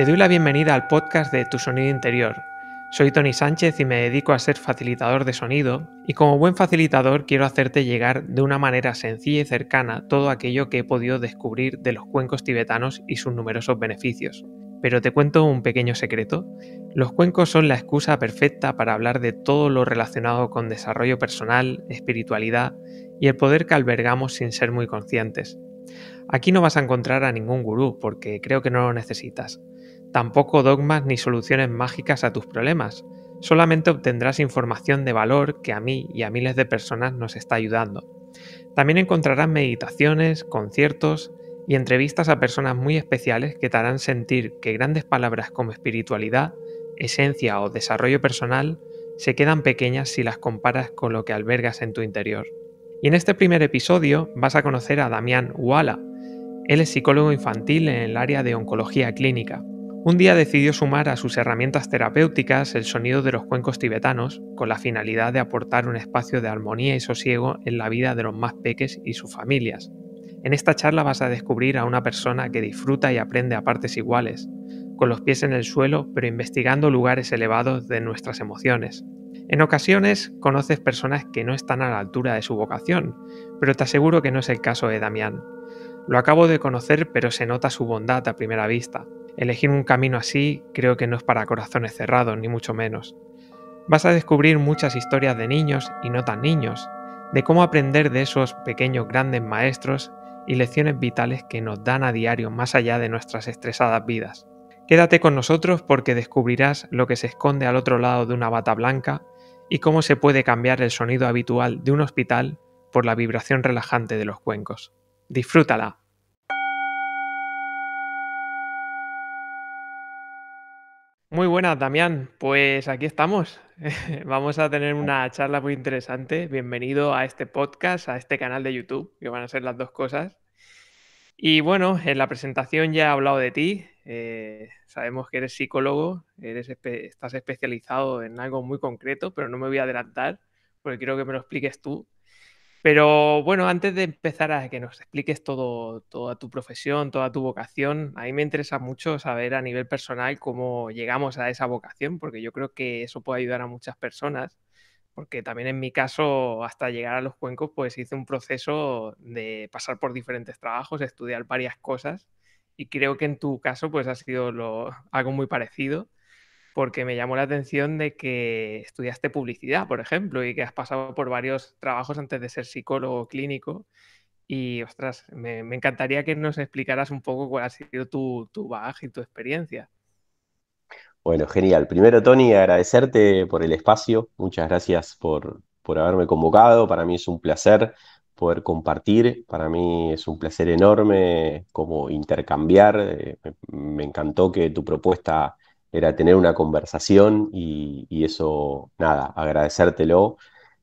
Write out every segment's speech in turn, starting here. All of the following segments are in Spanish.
Te doy la bienvenida al podcast de Tu Sonido Interior. Soy Tony Sánchez y me dedico a ser facilitador de sonido y como buen facilitador quiero hacerte llegar de una manera sencilla y cercana todo aquello que he podido descubrir de los cuencos tibetanos y sus numerosos beneficios. Pero te cuento un pequeño secreto. Los cuencos son la excusa perfecta para hablar de todo lo relacionado con desarrollo personal, espiritualidad y el poder que albergamos sin ser muy conscientes. Aquí no vas a encontrar a ningún gurú porque creo que no lo necesitas. Tampoco dogmas ni soluciones mágicas a tus problemas. Solamente obtendrás información de valor que a mí y a miles de personas nos está ayudando. También encontrarás meditaciones, conciertos y entrevistas a personas muy especiales que te harán sentir que grandes palabras como espiritualidad, esencia o desarrollo personal se quedan pequeñas si las comparas con lo que albergas en tu interior. Y en este primer episodio vas a conocer a Damián Wala. Él es psicólogo infantil en el área de oncología clínica. Un día decidió sumar a sus herramientas terapéuticas el sonido de los cuencos tibetanos con la finalidad de aportar un espacio de armonía y sosiego en la vida de los más peques y sus familias. En esta charla vas a descubrir a una persona que disfruta y aprende a partes iguales, con los pies en el suelo pero investigando lugares elevados de nuestras emociones. En ocasiones conoces personas que no están a la altura de su vocación, pero te aseguro que no es el caso de Damián. Lo acabo de conocer pero se nota su bondad a primera vista, Elegir un camino así creo que no es para corazones cerrados, ni mucho menos. Vas a descubrir muchas historias de niños y no tan niños, de cómo aprender de esos pequeños grandes maestros y lecciones vitales que nos dan a diario más allá de nuestras estresadas vidas. Quédate con nosotros porque descubrirás lo que se esconde al otro lado de una bata blanca y cómo se puede cambiar el sonido habitual de un hospital por la vibración relajante de los cuencos. ¡Disfrútala! Muy buenas, Damián. Pues aquí estamos. Vamos a tener una charla muy interesante. Bienvenido a este podcast, a este canal de YouTube, que van a ser las dos cosas. Y bueno, en la presentación ya he hablado de ti. Eh, sabemos que eres psicólogo, eres estás especializado en algo muy concreto, pero no me voy a adelantar porque quiero que me lo expliques tú. Pero bueno, antes de empezar a que nos expliques todo, toda tu profesión, toda tu vocación, a mí me interesa mucho saber a nivel personal cómo llegamos a esa vocación, porque yo creo que eso puede ayudar a muchas personas, porque también en mi caso, hasta llegar a los cuencos, pues hice un proceso de pasar por diferentes trabajos, estudiar varias cosas, y creo que en tu caso, pues ha sido algo muy parecido porque me llamó la atención de que estudiaste publicidad, por ejemplo, y que has pasado por varios trabajos antes de ser psicólogo clínico. Y, ostras, me, encantaría que nos explicaras un poco cuál ha sido tu, tu bagaje y tu experiencia. Bueno, genial. Primero, Tony, agradecerte por el espacio. Muchas gracias por, por haberme convocado. Para mí es un placer poder compartir. Para mí es un placer enorme como intercambiar. Eh, me encantó que tu propuesta era tener una conversación y, eso, nada, agradecértelo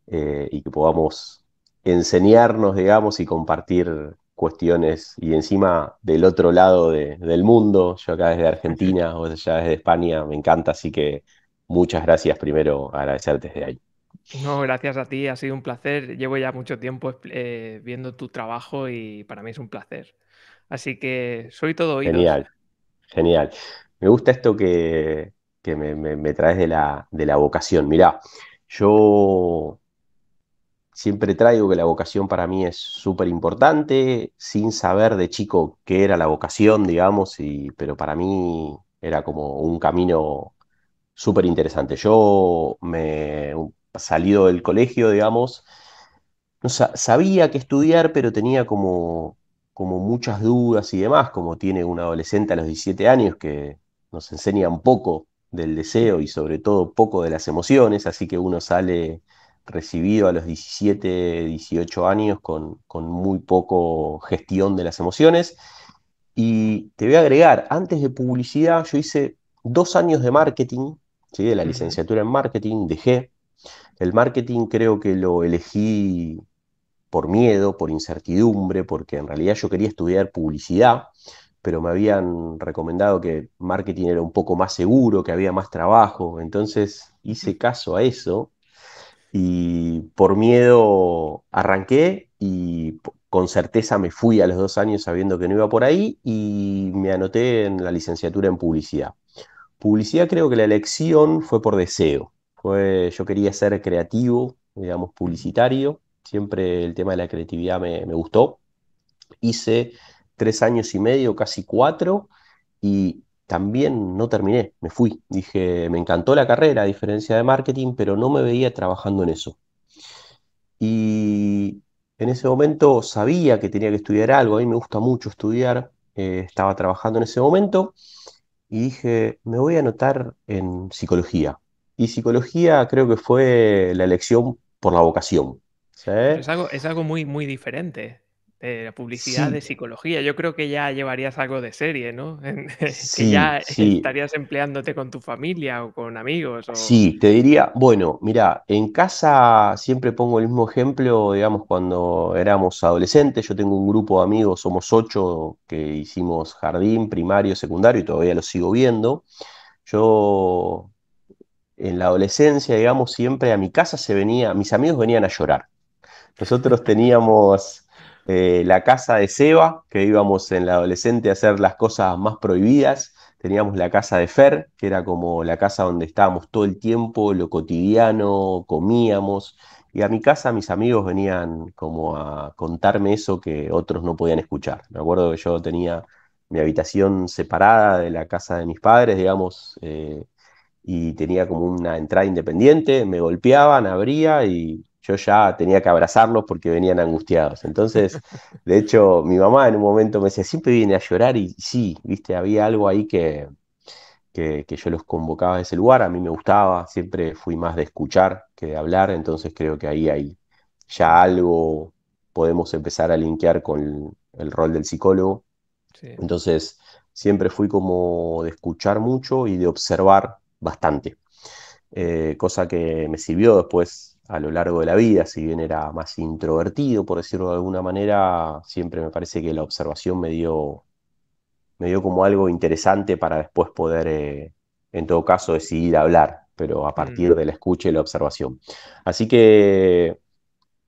eh, y que podamos enseñarnos, digamos, y compartir cuestiones y encima del otro lado del mundo, yo acá desde Argentina, o ya desde España, me encanta, así que muchas gracias primero, agradecerte desde ahí. No, gracias a ti, ha sido un placer. Llevo ya mucho tiempo eh, viendo tu trabajo y para mí es un placer. Así que soy todo oído. Genial, genial me gusta esto que, me, traes de la, vocación. Mirá, yo siempre traigo que la vocación para mí es súper importante, sin saber de chico qué era la vocación, digamos, pero para mí era como un camino súper interesante. Yo me salido del colegio, digamos, sabía que estudiar, pero tenía como, como muchas dudas y demás, como tiene un adolescente a los 17 años que nos enseñan poco del deseo y sobre todo poco de las emociones, así que uno sale recibido a los 17, 18 años con, muy poco gestión de las emociones. Y te voy a agregar, antes de publicidad yo hice dos años de marketing, ¿sí? de la licenciatura en marketing, dejé. El marketing creo que lo elegí por miedo, por incertidumbre, porque en realidad yo quería estudiar publicidad pero me habían recomendado que marketing era un poco más seguro, que había más trabajo, entonces hice caso a eso y por miedo arranqué y con certeza me fui a los dos años sabiendo que no iba por ahí y me anoté en la licenciatura en publicidad. Publicidad creo que la elección fue por deseo, fue, yo quería ser creativo, digamos publicitario, siempre el tema de la creatividad me, me gustó. Hice tres años y medio, casi cuatro, y también no terminé, me fui. Dije, me encantó la carrera, a diferencia de marketing, pero no me veía trabajando en eso. Y en ese momento sabía que tenía que estudiar algo, a mí me gusta mucho estudiar, eh, estaba trabajando en ese momento, y dije, me voy a anotar en psicología. Y psicología creo que fue la elección por la vocación. Es, algo, es algo muy, muy diferente. La eh, publicidad de psicología. Yo creo que ya llevarías algo de serie, ¿no? Sí, que ya estarías empleándote con tu familia o con amigos. Sí, te diría, bueno, mira, en casa siempre pongo el mismo ejemplo, digamos, cuando éramos adolescentes, yo tengo un grupo de amigos, somos ocho, que hicimos jardín, primario, secundario, y todavía lo sigo viendo. Yo en la adolescencia, digamos, siempre a mi casa se venía, mis amigos venían a llorar. Nosotros teníamos eh, la casa de Seba, que íbamos en la adolescente a hacer las cosas más prohibidas. Teníamos la casa de Fer, que era como la casa donde estábamos todo el tiempo, lo cotidiano, comíamos. Y a mi casa mis amigos venían como a contarme eso que otros no podían escuchar. Me acuerdo que yo tenía mi habitación separada de la casa de mis padres, digamos, eh, y tenía como una entrada independiente, me golpeaban, abría y yo ya tenía que abrazarlos porque venían angustiados. Entonces, de hecho, mi mamá en un momento me decía, siempre viene a llorar y sí, viste, había algo ahí que, yo los convocaba a ese lugar, a mí me gustaba, siempre fui más de escuchar que de hablar, entonces creo que ahí hay ya algo, podemos empezar a linkear con el, rol del psicólogo. Entonces, siempre fui como de escuchar mucho y de observar bastante. Eh, cosa que me sirvió después a lo largo de la vida, si bien era más introvertido, por decirlo de alguna manera, siempre me parece que la observación me dio, me dio como algo interesante para después poder, eh, en todo caso, decidir hablar, pero a mm. partir de la escucha y la observación. Así que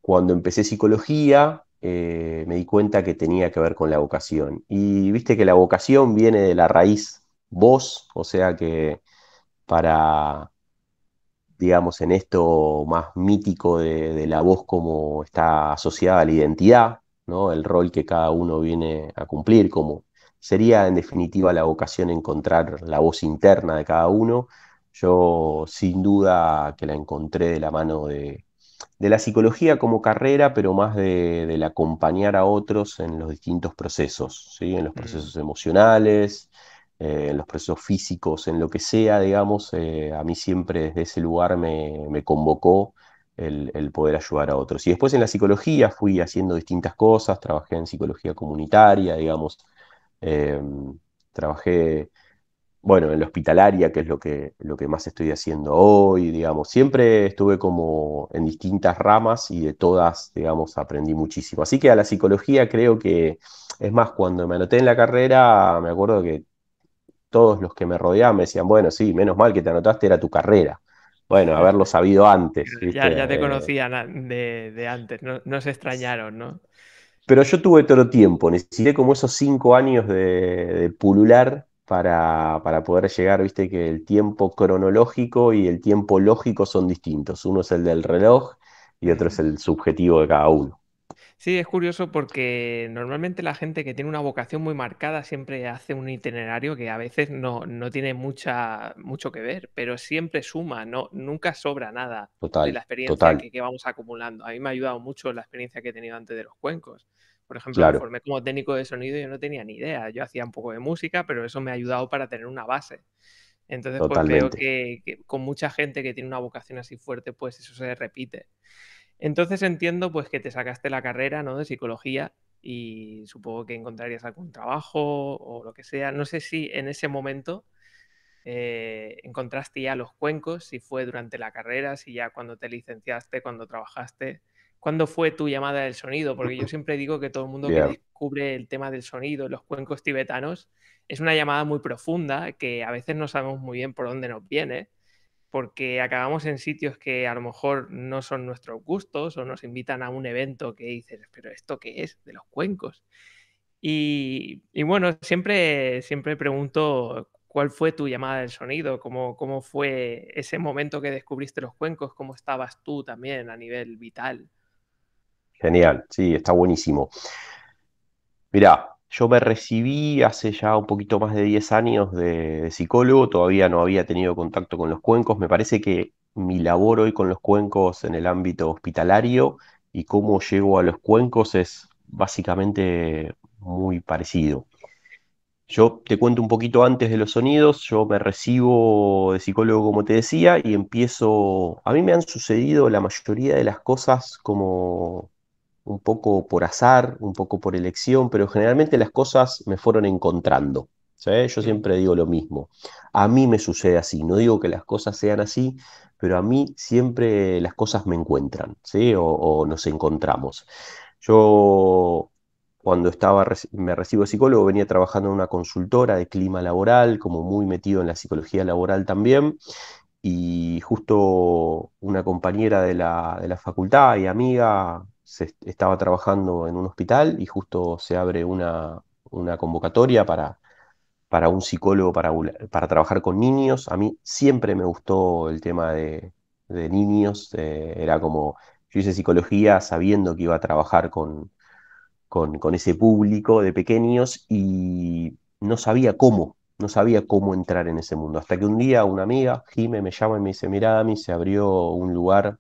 cuando empecé psicología, eh, me di cuenta que tenía que ver con la vocación. Y viste que la vocación viene de la raíz voz, o sea que para digamos, en esto más mítico de, la voz como está asociada a la identidad, ¿no? el rol que cada uno viene a cumplir, como sería en definitiva la vocación encontrar la voz interna de cada uno. Yo sin duda que la encontré de la mano de, la psicología como carrera, pero más de, del acompañar a otros en los distintos procesos, ¿sí? en los procesos emocionales, en eh, los procesos físicos, en lo que sea, digamos, eh, a mí siempre desde ese lugar me, convocó el, poder ayudar a otros. Y después en la psicología fui haciendo distintas cosas, trabajé en psicología comunitaria, digamos, em, trabajé, bueno, en la hospitalaria, que es lo que, lo que más estoy haciendo hoy, digamos, siempre estuve como en distintas ramas y de todas, digamos, aprendí muchísimo. Así que a la psicología creo que, es más, cuando me anoté en la carrera, me acuerdo que todos los que me rodeaban me decían, bueno, sí, menos mal que te anotaste, era tu carrera. Bueno, haberlo sabido antes. Ya, te conocían de, antes, no, se extrañaron, ¿no? Pero yo tuve todo tiempo, necesité como esos cinco años de, pulular para, para, poder llegar, viste que el tiempo cronológico y el tiempo lógico son distintos. Uno es el del reloj y otro es el subjetivo de cada uno. Sí, es curioso porque normalmente la gente que tiene una vocación muy marcada siempre hace un itinerario que a veces no, tiene mucha, mucho que ver, pero siempre suma, no, nunca sobra nada total, de la experiencia Que, vamos acumulando. A mí me ha ayudado mucho la experiencia que he tenido antes de los cuencos. Por ejemplo, me formé como técnico de sonido y yo no tenía ni idea. Yo hacía un poco de música, pero eso me ha ayudado para tener una base. Entonces, pues que con mucha gente que tiene una vocación así fuerte, pues eso se repite. Entonces entiendo pues que te sacaste la carrera ¿no? de psicología y supongo que encontrarías algún trabajo o lo que sea. No sé si en ese momento eh, encontraste ya los cuencos, si fue durante la carrera, si ya cuando te licenciaste, cuando trabajaste. ¿Cuándo fue tu llamada del sonido? Porque yo siempre digo que todo el mundo que descubre el tema del sonido, los cuencos tibetanos, es una llamada muy profunda que a veces no sabemos muy bien por dónde nos viene porque acabamos en sitios que a lo mejor no son nuestros gustos o nos invitan a un evento que dices, pero ¿esto qué es? De los cuencos. Y, bueno, siempre, siempre pregunto cuál fue tu llamada del sonido, cómo, cómo fue ese momento que descubriste los cuencos, cómo estabas tú también a nivel vital. Genial, sí, está buenísimo. Mira... Yo me recibí hace ya un poquito más de 10 años de, psicólogo, todavía no había tenido contacto con los cuencos. Me parece que mi labor hoy con los cuencos en el ámbito hospitalario y cómo llego a los cuencos es básicamente muy parecido. Yo te cuento un poquito antes de los sonidos, yo me recibo de psicólogo como te decía y empiezo, a mí me han sucedido la mayoría de las cosas como un poco por azar, un poco por elección, pero generalmente las cosas me fueron encontrando. Yo siempre digo lo mismo. A mí me sucede así, no digo que las cosas sean así, pero a mí siempre las cosas me encuentran, o, nos encontramos. Yo cuando estaba, me recibo de psicólogo, venía trabajando en una consultora de clima laboral, como muy metido en la psicología laboral también, y justo una compañera de la, de la facultad y amiga estaba trabajando en un hospital y justo se abre una, convocatoria para, para un psicólogo para, trabajar con niños. A mí siempre me gustó el tema de, niños. Eh, era como, yo hice psicología sabiendo que iba a trabajar con, con, con, ese público de pequeños y no sabía cómo, no sabía cómo entrar en ese mundo. Hasta que un día una amiga, Jime, me llama y me dice, mira, a mí se abrió un lugar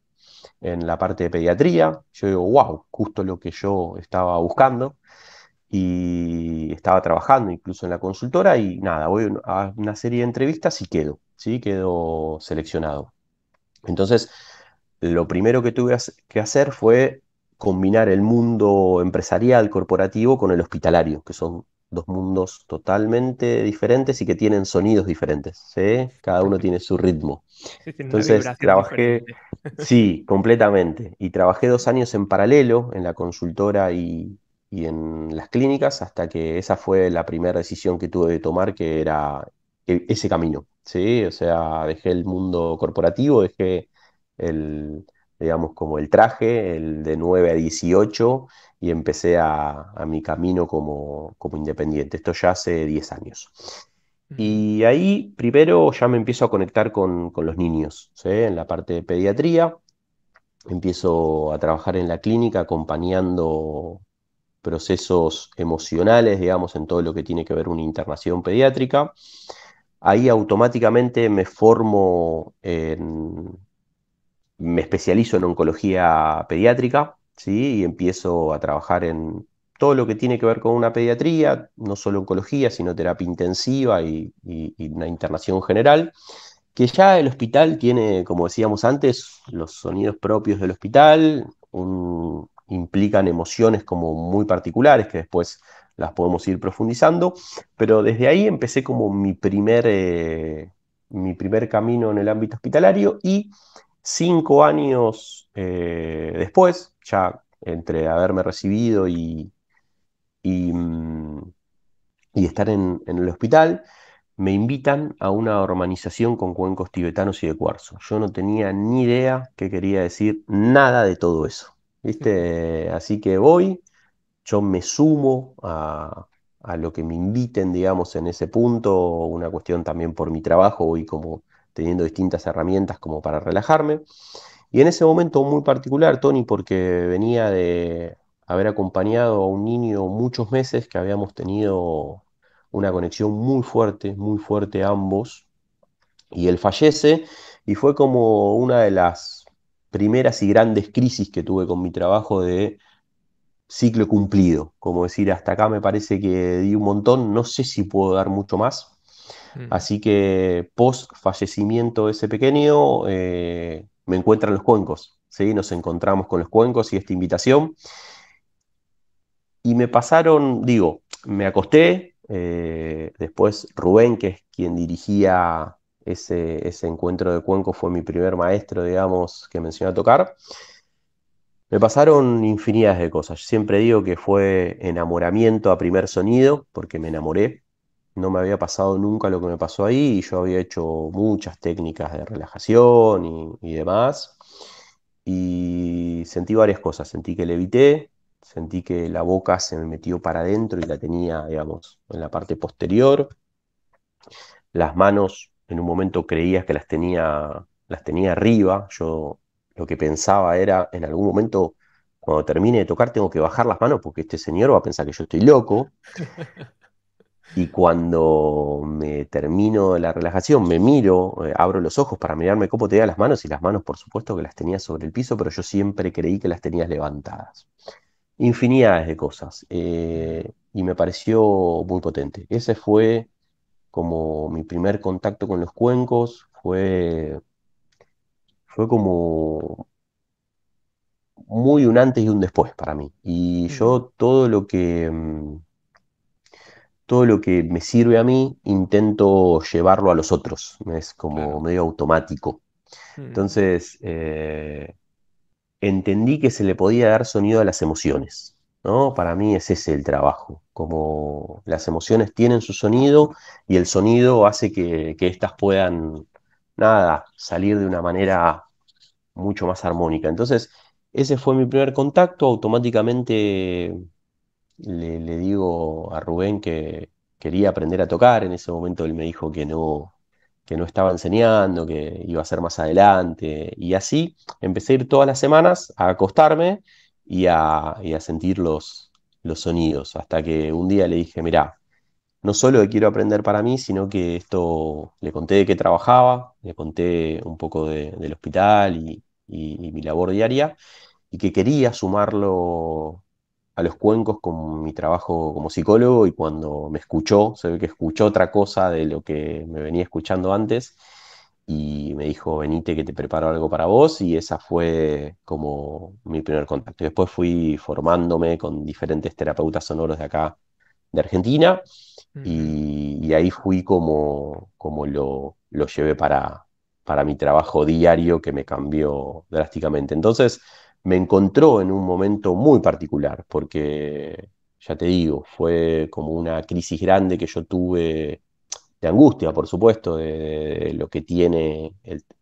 en la parte de pediatría. Yo digo, wow, justo lo que yo estaba buscando. Y estaba trabajando incluso en la consultora y nada, voy a una serie de entrevistas y quedo, ¿sí? Quedo seleccionado. Entonces, lo primero que tuve que hacer fue combinar el mundo empresarial corporativo con el hospitalario, que son dos mundos totalmente diferentes y que tienen sonidos diferentes. Cada uno tiene su ritmo. Entonces trabajé, Sí, completamente. Y trabajé dos años en paralelo en la consultora y, en las clínicas hasta que esa fue la primera decisión que tuve de tomar, que era e-, ese camino, ¿sí? O sea, dejé el mundo corporativo, dejé el, digamos, como el traje, el de 9 a 18, y empecé a, mi camino como, como independiente. Esto ya hace 10 años. Y ahí primero ya me empiezo a conectar con, los niños, en la parte de pediatría. Empiezo a trabajar en la clínica acompañando procesos emocionales, digamos, en todo lo que tiene que ver una internación pediátrica. Ahí automáticamente me formo en, me especializo en oncología pediátrica, ¿sí? Y empiezo a trabajar en, todo lo que tiene que ver con una pediatría, no solo oncología, sino terapia intensiva y, una internación general, que ya el hospital tiene, como decíamos antes, los sonidos propios del hospital, implican emociones como muy particulares que después las podemos ir profundizando, pero desde ahí empecé como mi primer, eh, mi primer camino en el ámbito hospitalario y cinco años eh, después, ya entre haberme recibido y, y, estar en, el hospital, me invitan a una urbanización con cuencos tibetanos y de cuarzo. Yo no tenía ni idea que quería decir nada de todo eso. ¿viste? Así que voy, yo me sumo a, a lo que me inviten, digamos, en ese punto, una cuestión también por mi trabajo y como teniendo distintas herramientas como para relajarme. Y en ese momento muy particular, Tony, porque venía de, haber acompañado a un niño muchos meses que habíamos tenido una conexión muy fuerte, muy fuerte ambos, y él fallece y fue como una de las primeras y grandes crisis que tuve con mi trabajo de ciclo cumplido, como decir, hasta acá me parece que di un montón, no sé si puedo dar mucho más. Mm. Así que post fallecimiento de ese pequeño, eh, me encuentran los cuencos, ¿sí? nos encontramos con los cuencos y esta invitación y me pasaron, digo, me acosté, eh, después Rubén, que es quien dirigía ese, ese, encuentro de cuenco, fue mi primer maestro, digamos, que me a tocar. Me pasaron infinidades de cosas. siempre digo que fue enamoramiento a primer sonido, porque me enamoré. No me había pasado nunca lo que me pasó ahí yo había hecho muchas técnicas de relajación y, y demás. Y sentí varias cosas. Sentí que levité, sentí que la boca se me metió para adentro y la tenía, digamos, en la parte posterior. Las manos, en un momento creías que las tenía, las tenía arriba. Yo lo que pensaba era, en algún momento, cuando termine de tocar, tengo que bajar las manos porque este señor va a pensar que yo estoy loco. Y cuando me termino la relajación, me miro, eh, abro los ojos para mirarme cómo tenía las manos y las manos, por supuesto, que las tenía sobre el piso, pero yo siempre creí que las tenías levantadas infinidades de cosas eh, y me pareció muy potente. Ese fue como mi primer contacto con los cuencos, fue, fue como muy un antes y un después para mí. Y yo todo lo que mm, todo lo que me sirve a mí intento llevarlo a los otros. Es como medio automático. Entonces, eh, entendí que se le podía dar sonido a las emociones. ¿no? Para mí es ese el trabajo, como las emociones tienen su sonido y el sonido hace que, éstas puedan, nada, salir de una manera mucho más armónica. Entonces, ese fue mi primer contacto, automáticamente le, le digo a Rubén que quería aprender a tocar, en ese momento él me dijo que no, que no estaba enseñando, que iba a ser más adelante. Y así empecé a ir todas las semanas a acostarme y a, sentir los, sonidos, hasta que un día le dije, mirá, no solo quiero aprender para mí, sino que esto le conté de qué trabajaba, le conté un poco del hospital y mi labor diaria, y que quería sumarlo a los cuencos con mi trabajo como psicólogo y cuando me escuchó, se ve que escuchó otra cosa de lo que me venía escuchando antes y me dijo, venite que te preparo algo para vos y esa fue como mi primer contacto. Después fui formándome con diferentes terapeutas sonoros de acá, de Argentina, y, ahí fui como, como lo, lo llevé para, para mi trabajo diario que me cambió drásticamente. Entonces, me encontró en un momento muy particular, porque, ya te digo, fue como una crisis grande que yo tuve de angustia, por supuesto, de, lo que tiene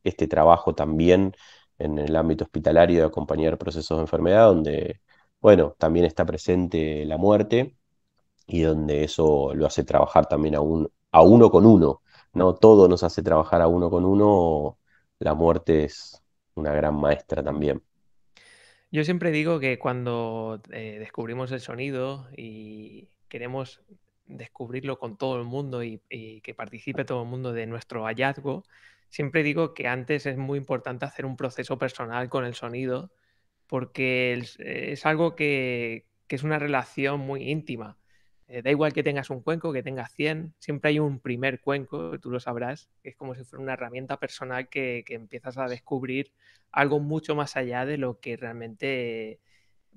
este trabajo también en el ámbito hospitalario de acompañar procesos de enfermedad, donde, bueno, también está presente la muerte y donde eso lo hace trabajar también a, a uno con uno, ¿no? Todo nos hace trabajar a uno con uno, la muerte es una gran maestra también. Yo siempre digo que cuando eh, descubrimos el sonido y queremos descubrirlo con todo el mundo y, que participe todo el mundo de nuestro hallazgo, siempre digo que antes es muy importante hacer un proceso personal con el sonido porque es, algo que, es una relación muy íntima. Eh, da igual que tengas un cuenco, que tengas 100, siempre hay un primer cuenco, tú lo sabrás, es como si fuera una herramienta personal que, que empiezas a descubrir algo mucho más allá de lo que realmente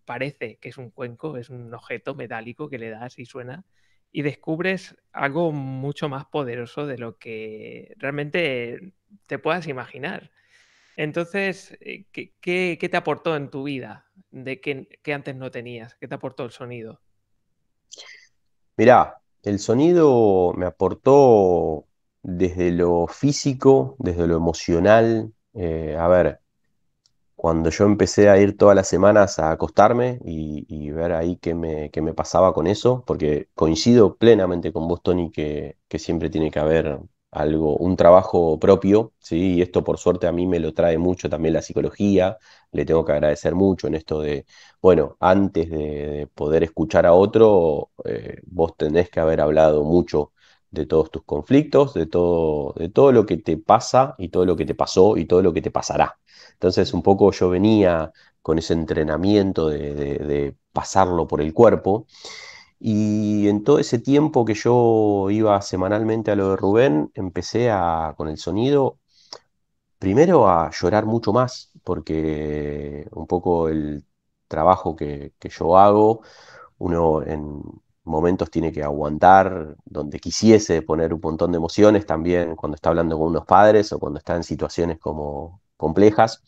parece que es un cuenco, es un objeto metálico que le das y suena, y descubres algo mucho más poderoso de lo que realmente te puedas imaginar. Entonces, eh, ¿qué, qué, te aportó en tu vida de qué que antes no tenías? ¿Qué te aportó el sonido? Mirá, el sonido me aportó desde lo físico, desde lo emocional. Eh, a ver, cuando yo empecé a ir todas las semanas a acostarme y, ver ahí qué me, me, pasaba con eso, porque coincido plenamente con vos, Tony, que, que siempre tiene que haber algo, un trabajo propio, ¿sí? y esto por suerte a mí me lo trae mucho también la psicología, le tengo que agradecer mucho en esto de, bueno, antes de, poder escuchar a otro, eh, vos tenés que haber hablado mucho de todos tus conflictos, de todo, de todo lo que te pasa y todo lo que te pasó y todo lo que te pasará. Entonces un poco yo venía con ese entrenamiento de, de pasarlo por el cuerpo y en todo ese tiempo que yo iba semanalmente a lo de Rubén, empecé a, con el sonido, primero a llorar mucho más, porque un poco el trabajo que, que yo hago, uno en momentos tiene que aguantar donde quisiese poner un montón de emociones también cuando está hablando con unos padres o cuando está en situaciones como complejas,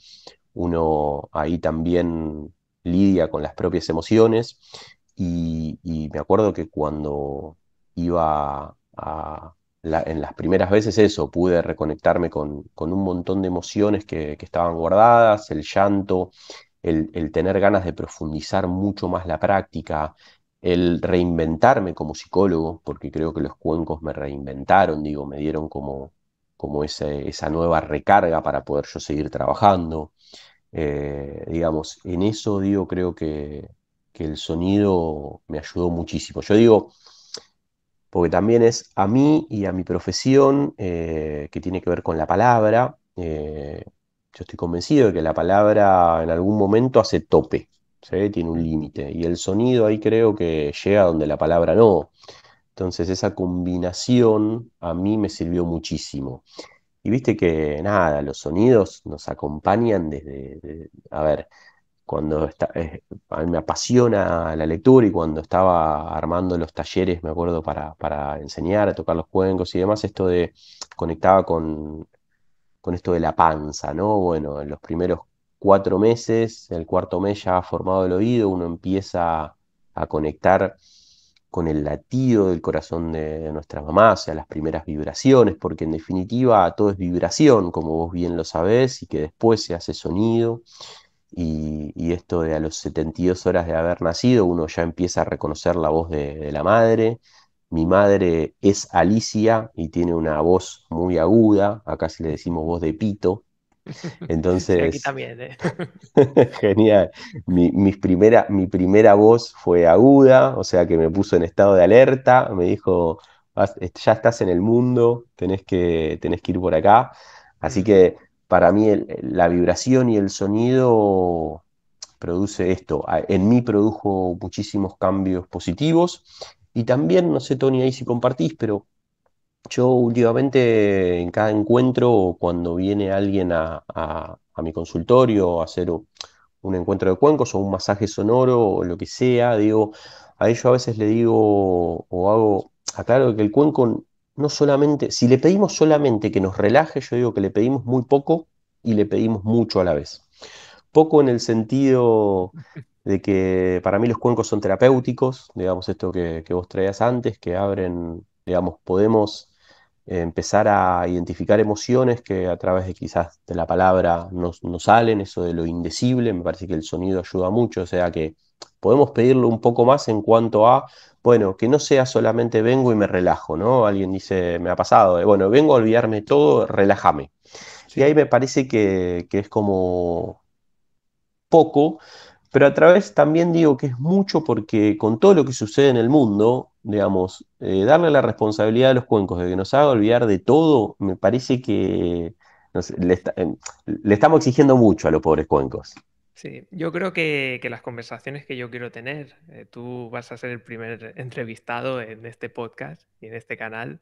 uno ahí también lidia con las propias emociones y, me acuerdo que cuando iba a, en las primeras veces eso, pude reconectarme con, con un montón de emociones que, estaban guardadas, el llanto, el, tener ganas de profundizar mucho más la práctica, el reinventarme como psicólogo, porque creo que los cuencos me reinventaron, digo, me dieron como, como esa nueva recarga para poder yo seguir trabajando. Eh, digamos, en eso digo, creo que, el sonido me ayudó muchísimo. Yo digo, porque también es a mí y a mi profesión eh, que tiene que ver con la palabra. Eh, yo estoy convencido de que la palabra en algún momento hace tope, tiene un límite. Y el sonido ahí creo que llega donde la palabra no. Entonces esa combinación a mí me sirvió muchísimo. Y viste que nada, los sonidos nos acompañan desde, a ver, cuando está, me apasiona la lectura y cuando estaba armando los talleres, me acuerdo, para, enseñar a tocar los cuencos y demás, esto de conectaba con, esto de la panza, ¿no? Bueno, en los primeros cuatro meses, el cuarto mes ya ha formado el oído, uno empieza a conectar con el latido del corazón de, nuestra mamá, o sea, las primeras vibraciones, porque en definitiva todo es vibración, como vos bien lo sabés, y que después se hace sonido y, esto de a los 72 horas de haber nacido, uno ya empieza a reconocer la voz de, la madre. Mi madre es Alicia y tiene una voz muy aguda, acá si le decimos voz de pito. Entonces, aquí también, ¿eh? genial. Mi, primera, mi primera voz fue aguda, o sea que me puso en estado de alerta, me dijo, ya estás en el mundo, tenés que, tenés que ir por acá. Así que para mí la vibración y el sonido produce esto. En mí produjo muchísimos cambios positivos. Y también, no sé, Tony, ahí si compartís, pero yo últimamente en cada encuentro, o cuando viene alguien a, mi consultorio a hacer un encuentro de cuencos o un masaje sonoro o lo que sea, digo, a ellos a veces le digo o hago, aclaro que el cuenco no solamente, si le pedimos solamente que nos relaje, yo digo que le pedimos muy poco y le pedimos mucho a la vez. Poco en el sentido de que para mí los cuencos son terapéuticos, digamos esto que, vos traías antes, que abren, digamos, podemos empezar a identificar emociones que a través de quizás de la palabra nos salen, eso de lo indecible, me parece que el sonido ayuda mucho, o sea que podemos pedirlo un poco más en cuanto a bueno, que no sea solamente vengo y me relajo, ¿no? Alguien dice, me ha pasado, eh, bueno, vengo a olvidarme todo, relájame. Y ahí me parece que, es como poco, pero a través también digo que es mucho porque con todo lo que sucede en el mundo, digamos, eh, darle la responsabilidad a los cuencos de que nos haga olvidar de todo, me parece que eh, le, estamos exigiendo mucho a los pobres cuencos. Sí, yo creo que, las conversaciones que yo quiero tener, eh, tú vas a ser el primer entrevistado en este podcast y en este canal,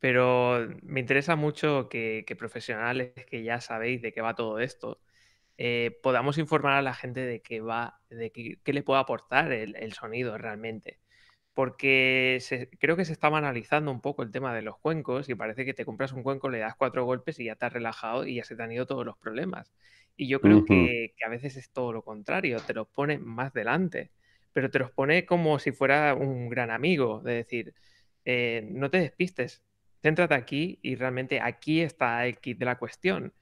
pero me interesa mucho que, profesionales que ya sabéis de qué va todo esto, eh, podamos informar a la gente de qué va, de qué, le puede aportar el, sonido realmente. Porque creo que se estaba analizando un poco el tema de los cuencos y parece que te compras un cuenco, le das cuatro golpes y ya te has relajado y ya se te han ido todos los problemas. Y yo creo que, a veces es todo lo contrario, te los pone más delante, pero te los pone como si fuera un gran amigo, de decir, eh, no te despistes, céntrate aquí y realmente aquí está el kit de la cuestión.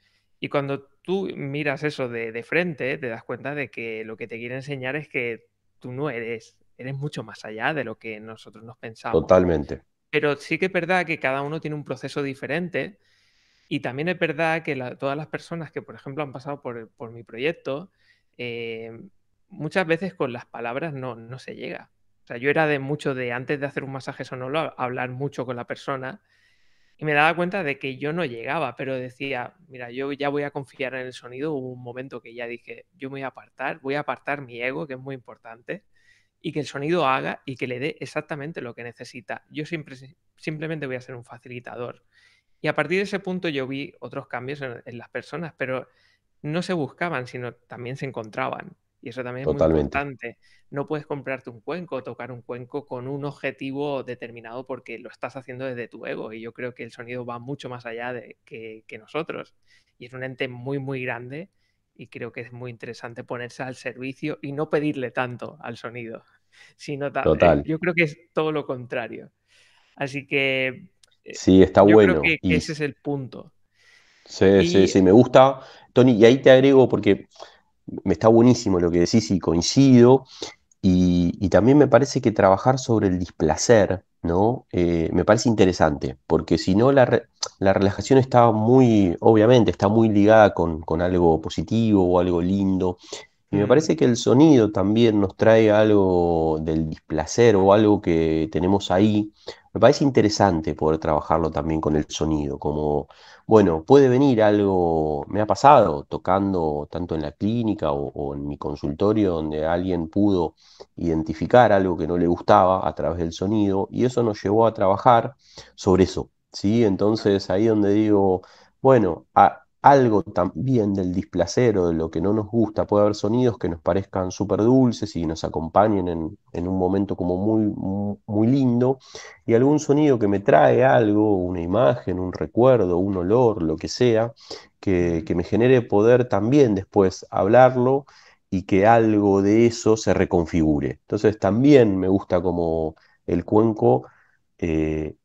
Y cuando tú miras eso de, de frente, te das cuenta de que lo que te quiere enseñar es que tú no eres, eres mucho más allá de lo que nosotros nos pensamos. Totalmente. Pero sí que es verdad que cada uno tiene un proceso diferente y también es verdad que todas las personas que, por ejemplo, han pasado por, mi proyecto, eh, muchas veces con las palabras no, se llega. O sea, yo era de mucho de, antes de hacer un masaje sonoro, hablar mucho con la persona y me daba cuenta de que yo no llegaba, pero decía, mira, yo ya voy a confiar en el sonido. Hubo un momento que ya dije, yo me voy a apartar, voy a apartar mi ego, que es muy importante, y que el sonido haga y que le dé exactamente lo que necesita. Yo siempre, simplemente voy a ser un facilitador y a partir de ese punto yo vi otros cambios en, las personas, pero no se buscaban, sino también se encontraban. Y eso también es muy importante. No puedes comprarte un cuenco, tocar un cuenco con un objetivo determinado porque lo estás haciendo desde tu ego. Y yo creo que el sonido va mucho más allá de que, nosotros. Y es un ente muy, muy grande. Y creo que es muy interesante ponerse al servicio y no pedirle tanto al sonido. Sino eh, Total. Yo creo que es todo lo contrario. Así que eh, sí, está yo bueno. Creo que y... ese es el punto. Sí, sí, sí, me gusta. Tony, y ahí te agrego porque me está buenísimo lo que decís y coincido. Y, también me parece que trabajar sobre el displacer, ¿no? Eh, me parece interesante, porque si no la, la, relajación está muy, obviamente, está muy ligada con, con algo positivo o algo lindo. Y me mm. parece que el sonido también nos trae algo del displacer o algo que tenemos ahí. Me parece interesante poder trabajarlo también con el sonido, como, bueno, puede venir algo, me ha pasado tocando tanto en la clínica o, en mi consultorio donde alguien pudo identificar algo que no le gustaba a través del sonido y eso nos llevó a trabajar sobre eso, ¿sí? Entonces ahí donde digo, bueno, a, algo también del displacer o de lo que no nos gusta. Puede haber sonidos que nos parezcan súper dulces y nos acompañen en, un momento como muy, muy lindo, y algún sonido que me trae algo, una imagen, un recuerdo, un olor, lo que sea, que, que me genere poder también después hablarlo y que algo de eso se reconfigure. Entonces también me gusta como el cuenco eh,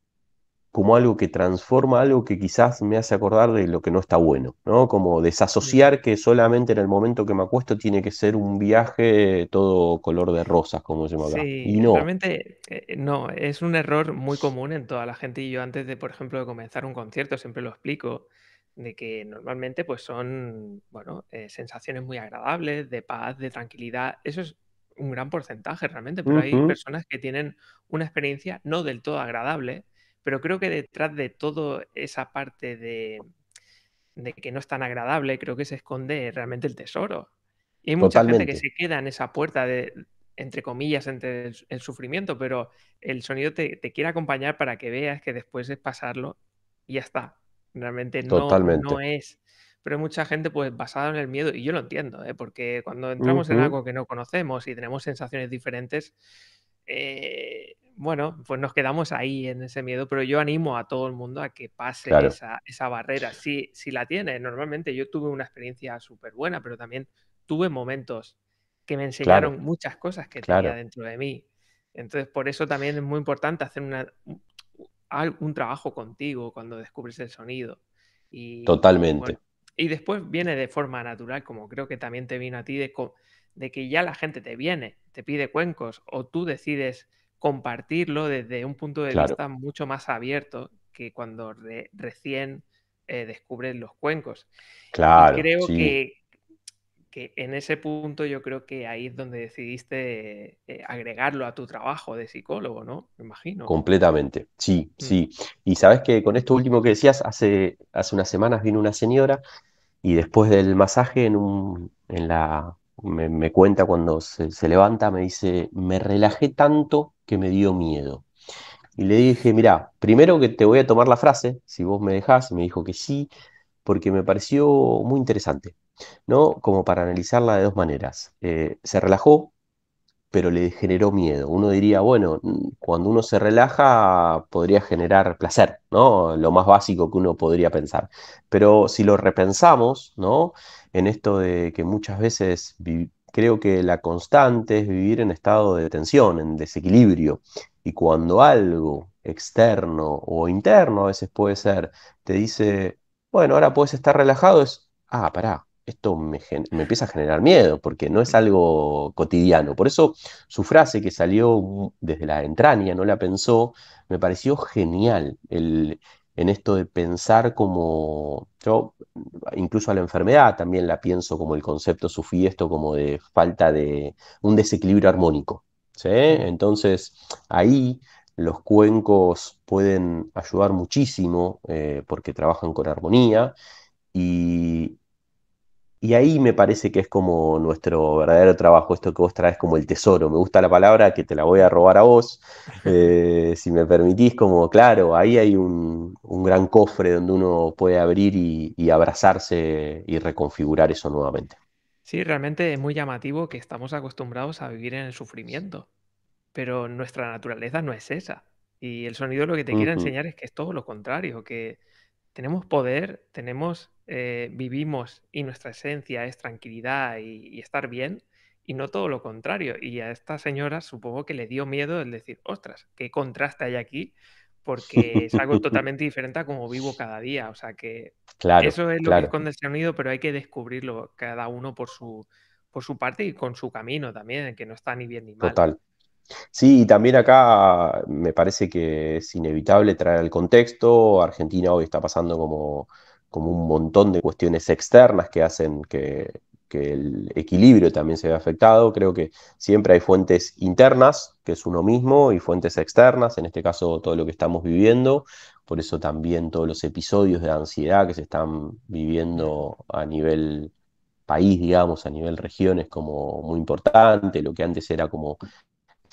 como algo que transforma, algo que quizás me hace acordar de lo que no está bueno, ¿no? Como desasociar que solamente en el momento que me acuesto tiene que ser un viaje todo color de rosas, como se llama Sí, y no. Realmente, eh, no, es un error muy común en toda la gente y yo antes de, por ejemplo, de comenzar un concierto siempre lo explico, de que normalmente pues son, bueno, eh, sensaciones muy agradables, de paz, de tranquilidad, eso es un gran porcentaje realmente, pero hay personas que tienen una experiencia no del todo agradable pero creo que detrás de toda esa parte de, de, que no es tan agradable, creo que se esconde realmente el tesoro. Y hay mucha gente que se queda en esa puerta de, entre comillas, entre el, sufrimiento, pero el sonido te, quiere acompañar para que veas que después es pasarlo y ya está. Realmente no, no es. Pero hay mucha gente pues basada en el miedo, y yo lo entiendo, ¿eh? porque cuando entramos en algo que no conocemos y tenemos sensaciones diferentes, eh, bueno, pues nos quedamos ahí en ese miedo, pero yo animo a todo el mundo a que pase esa, barrera, si, si la tiene. Normalmente yo tuve una experiencia súper buena, pero también tuve momentos que me enseñaron muchas cosas que tenía dentro de mí. Entonces, por eso también es muy importante hacer un trabajo contigo cuando descubres el sonido. Y, Totalmente. y después viene de forma natural, como creo que también te vino a ti, de de que ya la gente te viene, te pide cuencos o tú decides compartirlo desde un punto de vista mucho más abierto que cuando recién eh, descubres los cuencos. Claro. Y creo que, que, en ese punto yo creo que ahí es donde decidiste eh, agregarlo a tu trabajo de psicólogo, ¿no? Me imagino. Completamente, sí, mm. sí. Y sabes que con esto último que decías, hace, hace unas semanas vino una señora y después del masaje en, un, en la me, cuenta cuando se, levanta, me dice, me relajé tanto que me dio miedo. Y le dije, mira, primero que te voy a tomar la frase, si vos me dejás, me dijo que sí, porque me pareció muy interesante, ¿no? Como para analizarla de dos maneras. Eh, se relajó pero le generó miedo. Uno diría, bueno, cuando uno se relaja podría generar placer, ¿no? Lo más básico que uno podría pensar. Pero si lo repensamos, ¿no? En esto de que muchas veces creo que la constante es vivir en estado de tensión, en desequilibrio. Y cuando algo externo o interno, a veces puede ser, te dice, bueno, ahora puedes estar relajado, es, ah, pará, esto me, empieza a generar miedo, porque no es algo cotidiano. Por eso su frase que salió desde la entraña, no la pensó, me pareció genial en esto de pensar como, yo incluso a la enfermedad también la pienso como el concepto sufiesto esto como de falta de un desequilibrio armónico. Entonces ahí los cuencos pueden ayudar muchísimo eh, porque trabajan con armonía y, y ahí me parece que es como nuestro verdadero trabajo, esto que vos traes como el tesoro. Me gusta la palabra, que te la voy a robar a vos, eh, si me permitís, como claro, ahí hay un, gran cofre donde uno puede abrir y, abrazarse y reconfigurar eso nuevamente. Sí, realmente es muy llamativo que estamos acostumbrados a vivir en el sufrimiento, pero nuestra naturaleza no es esa. Y el sonido lo que te quiere enseñar es que es todo lo contrario, que tenemos poder, tenemos, eh, vivimos y nuestra esencia es tranquilidad y, estar bien, y no todo lo contrario. Y a esta señora supongo que le dio miedo el decir, ostras, qué contraste hay aquí, porque es algo totalmente diferente a como vivo cada día. O sea que claro, eso es lo que esconde el sonido, pero hay que descubrirlo cada uno por su, por su parte y con su camino también, que no está ni bien ni mal. Total. Sí, y también acá me parece que es inevitable traer el contexto. Argentina hoy está pasando como, como un montón de cuestiones externas que hacen que, el equilibrio también se vea afectado. Creo que siempre hay fuentes internas, que es uno mismo, y fuentes externas, en este caso todo lo que estamos viviendo. Por eso también todos los episodios de ansiedad que se están viviendo a nivel país, digamos, a nivel regiones como muy importante. Lo que antes era como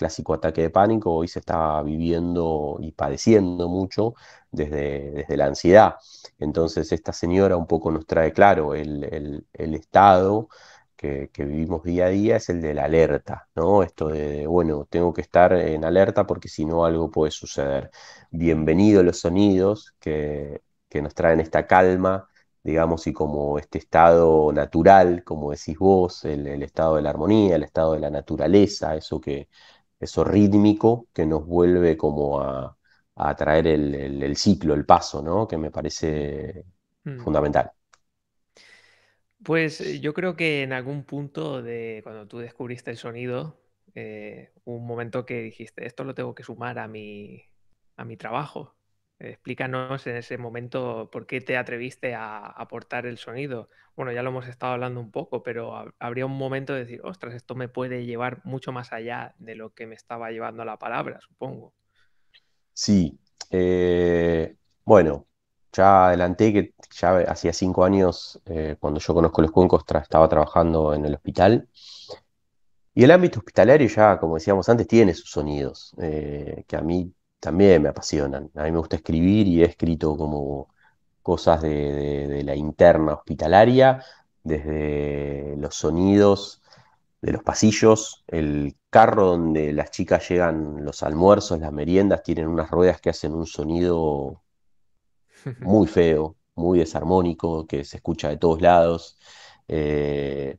clásico ataque de pánico hoy se está viviendo y padeciendo mucho desde, desde la ansiedad. Entonces esta señora un poco nos trae claro el, estado que, vivimos día a día es el de la alerta, ¿no? Esto de, bueno, tengo que estar en alerta porque si no algo puede suceder. Bienvenido los sonidos que, que nos traen esta calma, digamos, y como este estado natural, como decís vos, el, estado de la armonía, el estado de la naturaleza, eso que, eso rítmico que nos vuelve como a, atraer traer el, ciclo, el paso, ¿no? Que me parece mm. fundamental. Pues eh, yo creo que en algún punto de cuando tú descubriste el sonido, eh, un momento que dijiste, esto lo tengo que sumar a mi, a mi trabajo. Explícanos en ese momento por qué te atreviste a aportar el sonido. Bueno, ya lo hemos estado hablando un poco, pero habría un momento de decir, ostras, esto me puede llevar mucho más allá de lo que me estaba llevando la palabra, supongo. Sí. Eh, bueno, ya adelanté que ya hacía cinco años, eh, cuando yo conozco los cuencos, estaba trabajando en el hospital. Y el ámbito hospitalario ya, como decíamos antes, tiene sus sonidos, eh, que a mí también me apasionan. A mí me gusta escribir y he escrito como cosas de, la interna hospitalaria, desde los sonidos de los pasillos, el carro donde las chicas llegan los almuerzos, las meriendas, tienen unas ruedas que hacen un sonido muy feo, muy desarmónico, que se escucha de todos lados. Eh,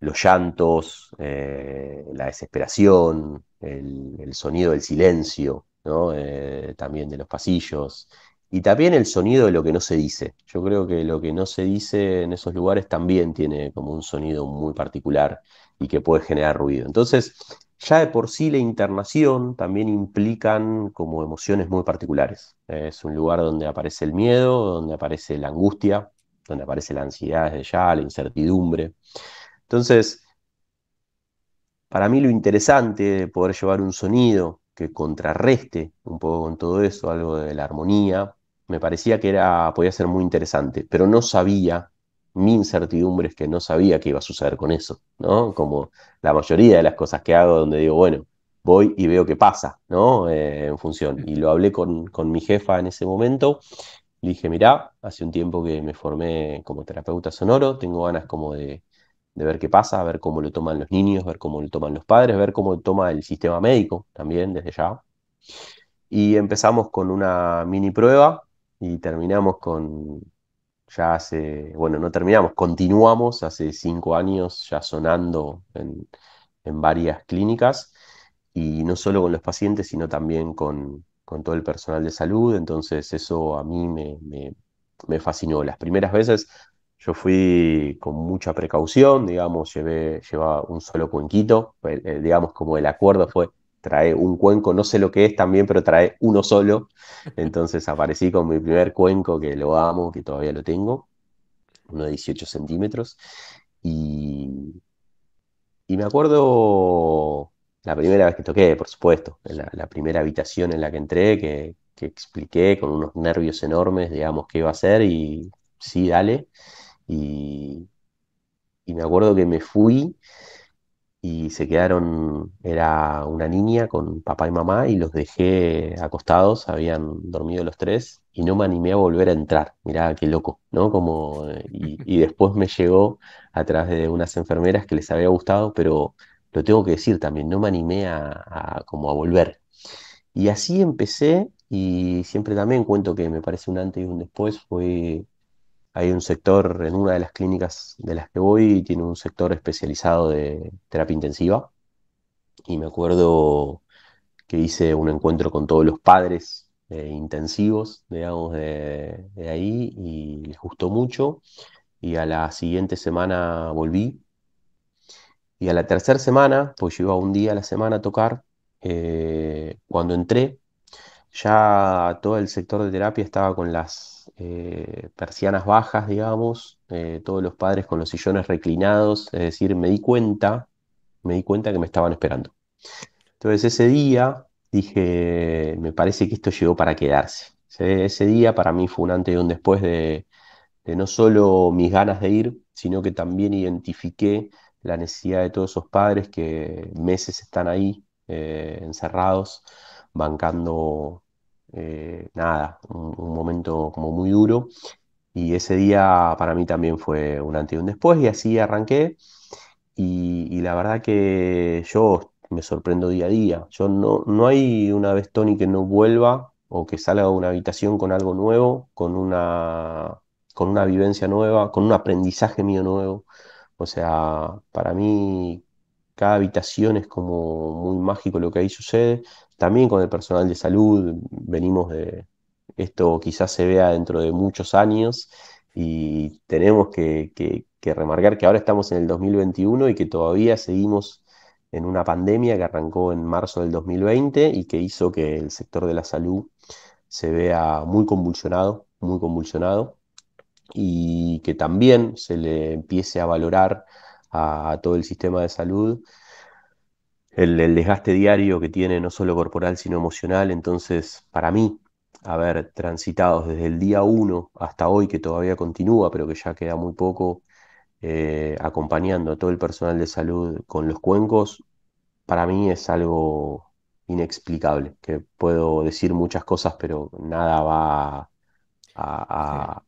los llantos, eh, la desesperación, el, sonido del silencio, eh, también de los pasillos, y también el sonido de lo que no se dice. Yo creo que lo que no se dice en esos lugares también tiene como un sonido muy particular y que puede generar ruido. Entonces, ya de por sí la internación también implican como emociones muy particulares. Eh, es un lugar donde aparece el miedo, donde aparece la angustia, donde aparece la ansiedad desde ya, la incertidumbre. Entonces, para mí lo interesante, de poder llevar un sonido que contrarreste un poco con todo eso, algo de la armonía, me parecía que era, podía ser muy interesante, pero no sabía, mi incertidumbre es que no sabía qué iba a suceder con eso, ¿no? Como la mayoría de las cosas que hago donde digo, bueno, voy y veo qué pasa, ¿no? Eh, en función. Y lo hablé con, con mi jefa en ese momento, le dije, mirá, hace un tiempo que me formé como terapeuta sonoro, tengo ganas como de de ver qué pasa, a ver cómo lo toman los niños, ver cómo lo toman los padres, ver cómo lo toma el sistema médico también desde ya. Y empezamos con una mini prueba y terminamos con, ya hace, bueno, no terminamos, continuamos hace cinco años ya sonando en, varias clínicas y no solo con los pacientes, sino también con, todo el personal de salud. Entonces eso a mí me, me fascinó. Las primeras veces yo fui con mucha precaución, digamos, llevé, llevaba un solo cuenquito, eh, eh, digamos, como el acuerdo fue trae un cuenco, no sé lo que es también, pero trae uno solo. Entonces aparecí con mi primer cuenco, que lo amo, que todavía lo tengo, uno de 18 centímetros. Y, y me acuerdo la primera vez que toqué, por supuesto, la, primera habitación en la que entré, que, que, expliqué con unos nervios enormes, digamos, qué iba a hacer y sí, dale. Y, me acuerdo que me fui y se quedaron, era una niña con papá y mamá y los dejé acostados, habían dormido los tres y no me animé a volver a entrar. Mirá, qué loco, ¿no? Como, y, después me llegó a través de unas enfermeras que les había gustado, pero lo tengo que decir también, no me animé como a volver. Y así empecé y siempre también cuento que me parece un antes y un después, fue hay un sector en una de las clínicas de las que voy, tiene un sector especializado de terapia intensiva. Y me acuerdo que hice un encuentro con todos los padres eh, intensivos, digamos, de, ahí y les gustó mucho. Y a la siguiente semana volví. Y a la tercera semana, pues yo iba un día a la semana a tocar, eh, cuando entré, ya todo el sector de terapia estaba con las eh, persianas bajas, digamos, eh, todos los padres con los sillones reclinados, es decir, me di cuenta, me di cuenta que me estaban esperando. Entonces ese día dije, me parece que esto llegó para quedarse. Ese día para mí fue un antes y un después de, de no solo mis ganas de ir, sino que también identifiqué la necesidad de todos esos padres que meses están ahí eh, encerrados, bancando eh, nada, un, momento como muy duro. Y ese día para mí también fue un antes y un después y así arranqué. Y, la verdad que yo me sorprendo día a día. Yo no, no hay una vez Tony que no vuelva o que salga de una habitación con algo nuevo, con una, con una vivencia nueva, con un aprendizaje mío nuevo. O sea, para mí cada habitación es como muy mágico lo que ahí sucede también con el personal de salud, venimos de, esto quizás se vea dentro de muchos años y tenemos que, remarcar que ahora estamos en el 2021 y que todavía seguimos en una pandemia que arrancó en marzo del 2020 y que hizo que el sector de la salud se vea muy convulsionado, muy convulsionado y que también se le empiece a valorar a todo el sistema de salud el, desgaste diario que tiene, no solo corporal, sino emocional. Entonces, para mí, haber transitado desde el día 1 hasta hoy, que todavía continúa, pero que ya queda muy poco, eh, acompañando a todo el personal de salud con los cuencos, para mí es algo inexplicable, que puedo decir muchas cosas, pero nada va a,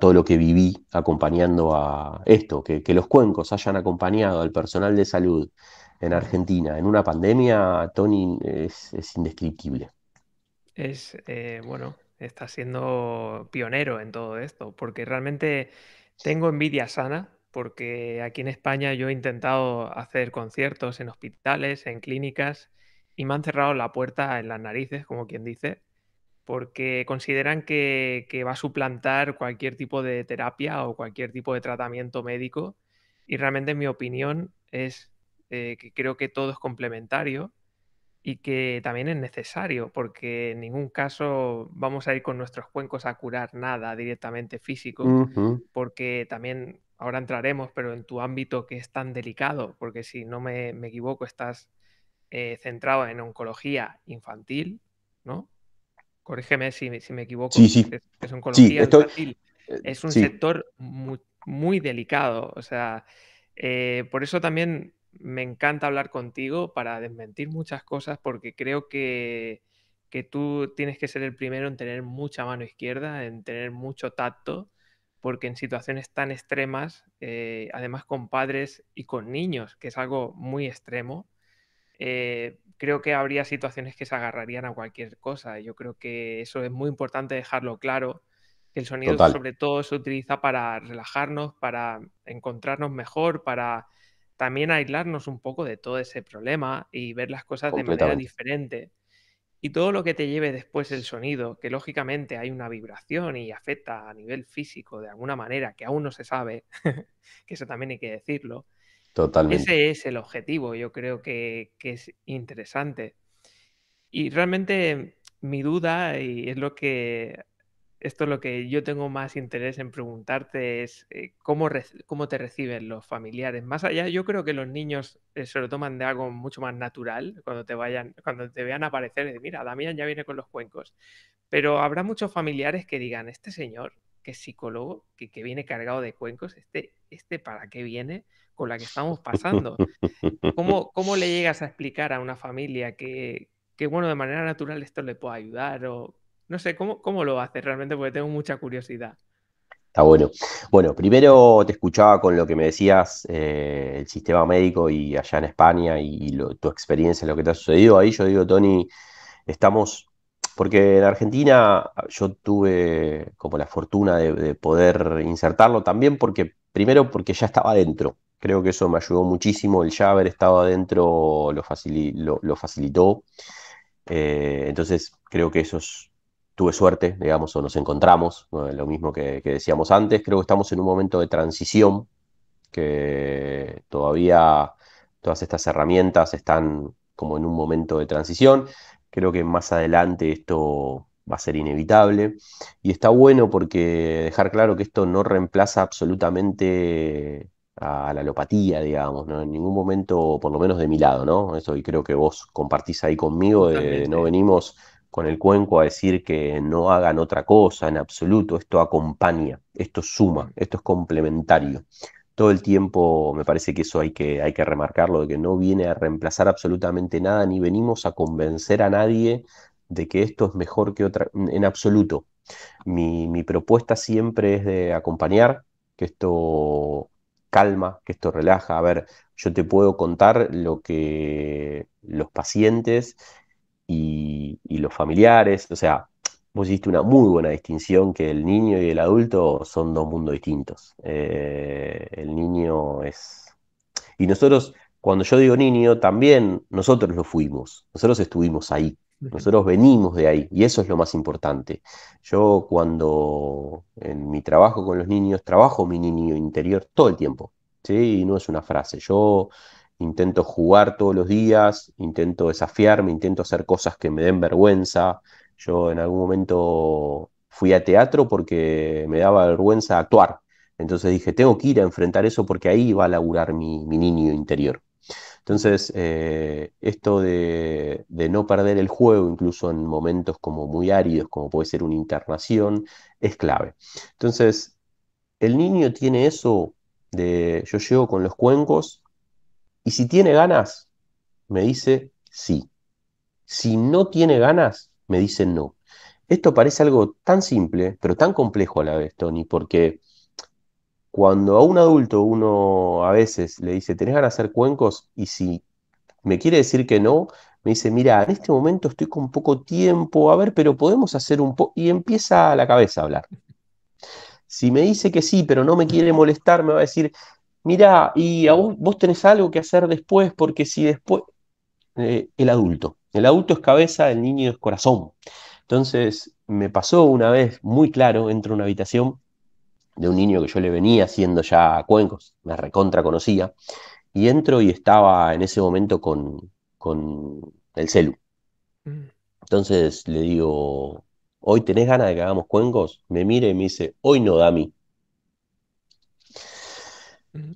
todo lo que viví acompañando a esto, que, que los cuencos hayan acompañado al personal de salud en Argentina, en una pandemia, Tony, es, indescriptible. Es, eh, bueno, está siendo pionero en todo esto, porque realmente tengo envidia sana, porque aquí en España yo he intentado hacer conciertos en hospitales, en clínicas, y me han cerrado la puerta en las narices, como quien dice, porque consideran que, que va a suplantar cualquier tipo de terapia o cualquier tipo de tratamiento médico. Y realmente en mi opinión es eh, que creo que todo es complementario y que también es necesario, porque en ningún caso vamos a ir con nuestros cuencos a curar nada directamente físico, porque también ahora entraremos, pero en tu ámbito que es tan delicado, porque si no me, me equivoco, estás eh, centrado en oncología infantil, ¿no? Corrígeme si, si me equivoco. Es, oncología infantil. Eh, es un sector muy, muy, delicado, o sea, por eso también me encanta hablar contigo para desmentir muchas cosas porque creo que, tú tienes que ser el primero en tener mucha mano izquierda, en tener mucho tacto, porque en situaciones tan extremas, eh, además con padres y con niños, que es algo muy extremo, eh, creo que habría situaciones que se agarrarían a cualquier cosa. Yo creo que eso es muy importante dejarlo claro, el sonido sobre todo se utiliza para relajarnos, para encontrarnos mejor, para también aislarnos un poco de todo ese problema y ver las cosas de manera diferente. Y todo lo que te lleve después el sonido, que lógicamente hay una vibración y afecta a nivel físico de alguna manera que aún no se sabe, que eso también hay que decirlo. Totalmente. Ese es el objetivo, yo creo que, que es interesante. Y realmente mi duda, y es lo que esto es lo que yo tengo más interés en preguntarte es eh, ¿cómo, cómo, te reciben los familiares. Más allá, yo creo que los niños eh, se lo toman de algo mucho más natural cuando te vayan, cuando te vean aparecer, de, mira, Damián ya viene con los cuencos. Pero habrá muchos familiares que digan, este señor, que es psicólogo, que, que viene cargado de cuencos, este, este para qué viene con la que estamos pasando. ¿Cómo, cómo le llegas a explicar a una familia que, que bueno, de manera natural esto le puede ayudar o no sé, ¿cómo, cómo lo haces realmente? Porque tengo mucha curiosidad. Está bueno. Bueno, primero te escuchaba con lo que me decías, eh, el sistema médico y allá en España y, tu experiencia, lo que te ha sucedido. Ahí yo digo, Tony, estamos, porque en Argentina yo tuve como la fortuna de, poder insertarlo también porque, primero porque ya estaba adentro. Creo que eso me ayudó muchísimo, el ya haber estado adentro lo, facilitó. Eh, entonces creo que eso es tuve suerte, digamos, o nos encontramos, lo mismo que, decíamos antes, creo que estamos en un momento de transición, que todavía todas estas herramientas están como en un momento de transición, creo que más adelante esto va a ser inevitable y está bueno porque dejar claro que esto no reemplaza absolutamente a la alopatía, digamos, En ningún momento, por lo menos de mi lado, ¿no? Eso, y creo que vos compartís ahí conmigo, no venimos con el cuenco a decir que no hagan otra cosa en absoluto, esto acompaña, esto suma, mm. esto es complementario. Todo el tiempo me parece que eso hay que, hay que remarcarlo, de que no viene a reemplazar absolutamente nada, ni venimos a convencer a nadie de que esto es mejor que otra, en absoluto. Mi, mi propuesta siempre es de acompañar, que esto calma, que esto relaja. A ver, yo te puedo contar lo que los pacientes y, los familiares, o sea, vos hiciste una muy buena distinción que el niño y el adulto son dos mundos distintos. Eh, el niño es... Y nosotros, cuando yo digo niño, también nosotros lo fuimos, nosotros estuvimos ahí, nosotros venimos de ahí, y eso es lo más importante. Yo cuando en mi trabajo con los niños, trabajo mi niño interior todo el tiempo, ¿sí? no es una frase, yo intento jugar todos los días, intento desafiarme, intento hacer cosas que me den vergüenza. Yo en algún momento fui a teatro porque me daba vergüenza actuar. Entonces dije, tengo que ir a enfrentar eso porque ahí va a laburar mi, niño interior. Entonces, eh, esto de, de, no perder el juego, incluso en momentos como muy áridos, como puede ser una internación, es clave. Entonces, el niño tiene eso de yo llego con los cuencos, y si tiene ganas, me dice sí. Si no tiene ganas, me dice no. Esto parece algo tan simple, pero tan complejo a la vez, Tony, porque cuando a un adulto uno a veces le dice, ¿tenés ganas de hacer cuencos? Y si me quiere decir que no, me dice, mira, en este momento estoy con poco tiempo, a ver, pero podemos hacer un poco... Y empieza la cabeza a hablar. Si me dice que sí, pero no me quiere molestar, me va a decir, mira, y a vos, tenés algo que hacer después, porque si después, eh, el adulto, el adulto es cabeza, el niño es corazón. Entonces, me pasó una vez muy claro, entro a una habitación de un niño que yo le venía haciendo ya cuencos, me recontra conocía, y entro y estaba en ese momento con, con el celu. Mm. Entonces le digo, hoy tenés ganas de que hagamos cuencos, me mire y me dice, hoy no, Dami.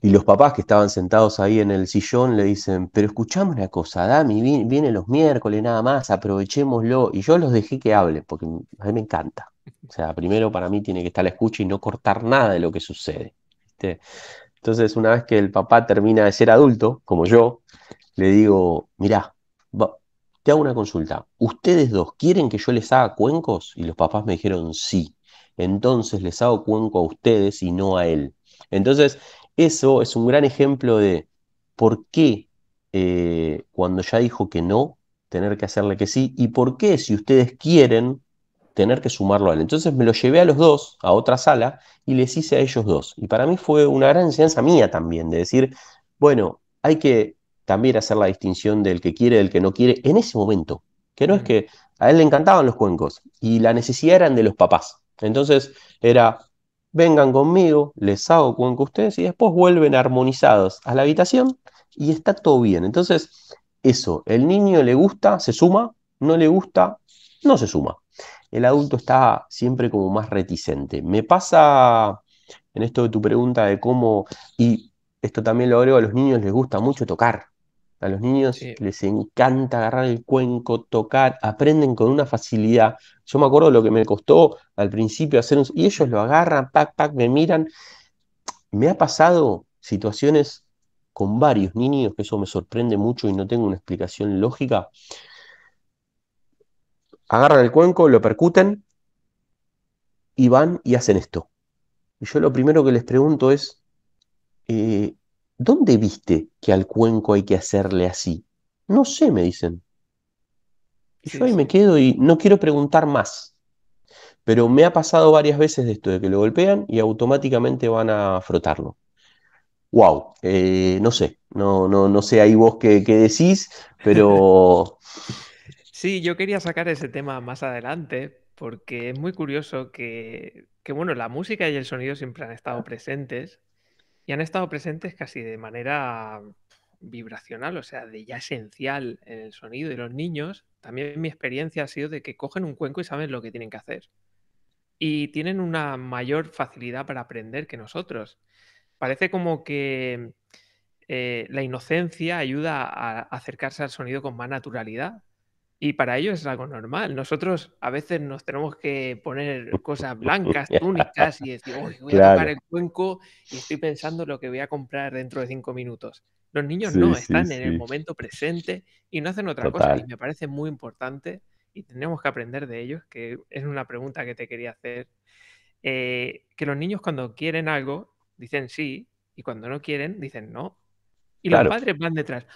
Y los papás que estaban sentados ahí en el sillón le dicen, pero escuchamos una cosa, Dami viene, los miércoles nada más, aprovechémoslo. Y yo los dejé que hablen, porque a mí me encanta. O sea, primero para mí tiene que estar la escucha y no cortar nada de lo que sucede. Entonces, una vez que el papá termina de ser adulto, como yo, le digo, mirá, te hago una consulta. ¿Ustedes dos quieren que yo les haga cuencos? Y los papás me dijeron, sí. Entonces les hago cuenco a ustedes y no a él. Entonces, eso es un gran ejemplo de por qué eh, cuando ya dijo que no, tener que hacerle que sí, y por qué si ustedes quieren, tener que sumarlo a él. Entonces me lo llevé a los dos, a otra sala, y les hice a ellos dos. Y para mí fue una gran enseñanza mía también, de decir, bueno, hay que también hacer la distinción del que quiere, del que no quiere, en ese momento. Que no es mm. que a él le encantaban los cuencos y la necesidad eran de los papás. Entonces era, vengan conmigo, les hago con a ustedes y después vuelven armonizados a la habitación y está todo bien. Entonces, eso, el niño le gusta, se suma, no le gusta, no se suma. El adulto está siempre como más reticente. Me pasa en esto de tu pregunta de cómo, y esto también lo agrego, a los niños les gusta mucho tocar. A los niños les encanta agarrar el cuenco, tocar, aprenden con una facilidad. Yo me acuerdo lo que me costó al principio hacer un... Y ellos lo agarran, pac, pac, me miran. Me ha pasado situaciones con varios niños, que eso me sorprende mucho y no tengo una explicación lógica. Agarran el cuenco, lo percuten y van y hacen esto. Y yo lo primero que les pregunto es, eh, ¿Dónde viste que al cuenco hay que hacerle así? No sé, me dicen. Y yo ahí me quedo y no quiero preguntar más. Pero me ha pasado varias veces de esto, de que lo golpean y automáticamente van a frotarlo. Wow, eh, no sé, no, no, no sé ahí vos qué, decís, pero... sí, yo quería sacar ese tema más adelante, porque es muy curioso que, que, bueno, la música y el sonido siempre han estado presentes, y han estado presentes casi de manera vibracional, o sea, de ya esencial en el sonido. de los niños, también mi experiencia ha sido de que cogen un cuenco y saben lo que tienen que hacer. Y tienen una mayor facilidad para aprender que nosotros. Parece como que eh, la inocencia ayuda a acercarse al sonido con más naturalidad, y para ellos es algo normal. Nosotros a veces nos tenemos que poner cosas blancas, túnicas y decir, voy a tocar el cuenco y estoy pensando lo que voy a comprar dentro de cinco minutos. Los niños no, están en el momento presente y no hacen otra cosa. Y me parece muy importante y tenemos que aprender de ellos, que es una pregunta que te quería hacer, eh, que los niños cuando quieren algo dicen sí y cuando no quieren dicen no. Y los padres van detrás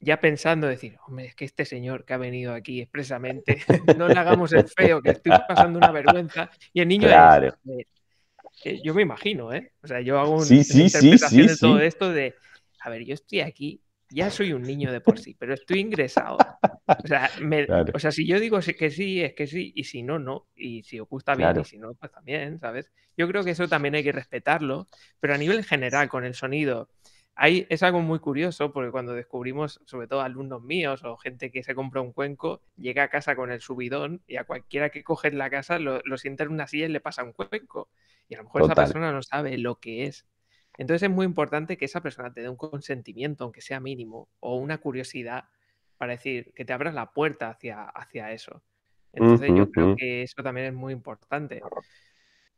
ya pensando, decir, hombre, es que este señor que ha venido aquí expresamente, no le hagamos el feo, que estoy pasando una vergüenza. Y el niño claro. Eh, yo me imagino, ¿eh? O sea, yo hago una interpretación de todo esto de, a ver, yo estoy aquí, ya soy un niño de por sí, pero estoy ingresado. O sea, o sea si yo digo que sí, es que sí, y si no, no, y si os gusta bien, y si no, pues también, ¿sabes? Yo creo que eso también hay que respetarlo, pero a nivel general, con el sonido, es algo muy curioso porque cuando descubrimos, sobre todo alumnos míos o gente que se compra un cuenco, llega a casa con el subidón y a cualquiera que coge en la casa lo, sienta en una silla y le pasa un cuenco. Y a lo mejor esa persona no sabe lo que es. Entonces es muy importante que esa persona te dé un consentimiento, aunque sea mínimo, o una curiosidad para decir que te abras la puerta hacia, hacia eso. Entonces yo creo que eso también es muy importante.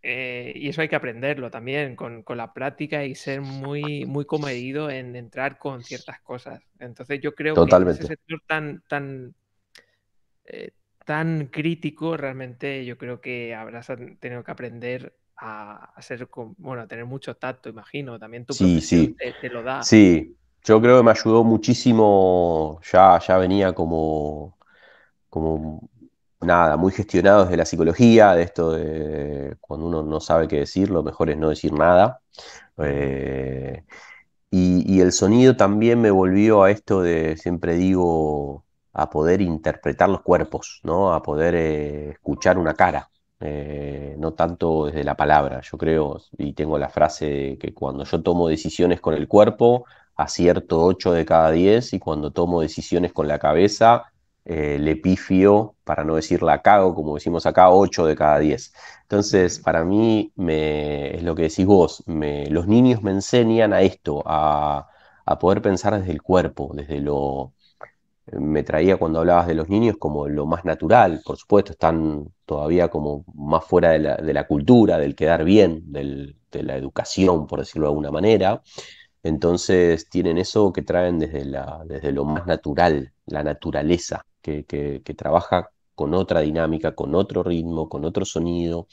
Eh, y eso hay que aprenderlo también con, la práctica y ser muy, muy comedido en entrar con ciertas cosas. Entonces yo creo Totalmente. que ese sector tan, tan, eh, tan crítico, realmente yo creo que habrás tenido que aprender a, ser bueno, a tener mucho tacto, imagino. También tu sí, Te, lo da. Sí, yo creo que me ayudó muchísimo, ya, ya venía como, como nada, muy gestionado desde la psicología, de esto de cuando uno no sabe qué decir, lo mejor es no decir nada. Eh, y, el sonido también me volvió a esto de, siempre digo, a poder interpretar los cuerpos, ¿no? A poder eh, escuchar una cara. Eh, no tanto desde la palabra, yo creo, y tengo la frase que cuando yo tomo decisiones con el cuerpo, acierto 8 de cada 10 y cuando tomo decisiones con la cabeza, el eh, le para no decir la cago, como decimos acá, 8 de cada 10. Entonces, para mí, es lo que decís vos, los niños me enseñan a esto, a, poder pensar desde el cuerpo, desde lo... Eh, me traía cuando hablabas de los niños como lo más natural, por supuesto, están todavía como más fuera de la, cultura, del quedar bien, de la educación, por decirlo de alguna manera. Entonces tienen eso que traen desde, la, desde lo más natural, la naturaleza que, trabaja con otra dinámica, con otro ritmo, con otro sonido.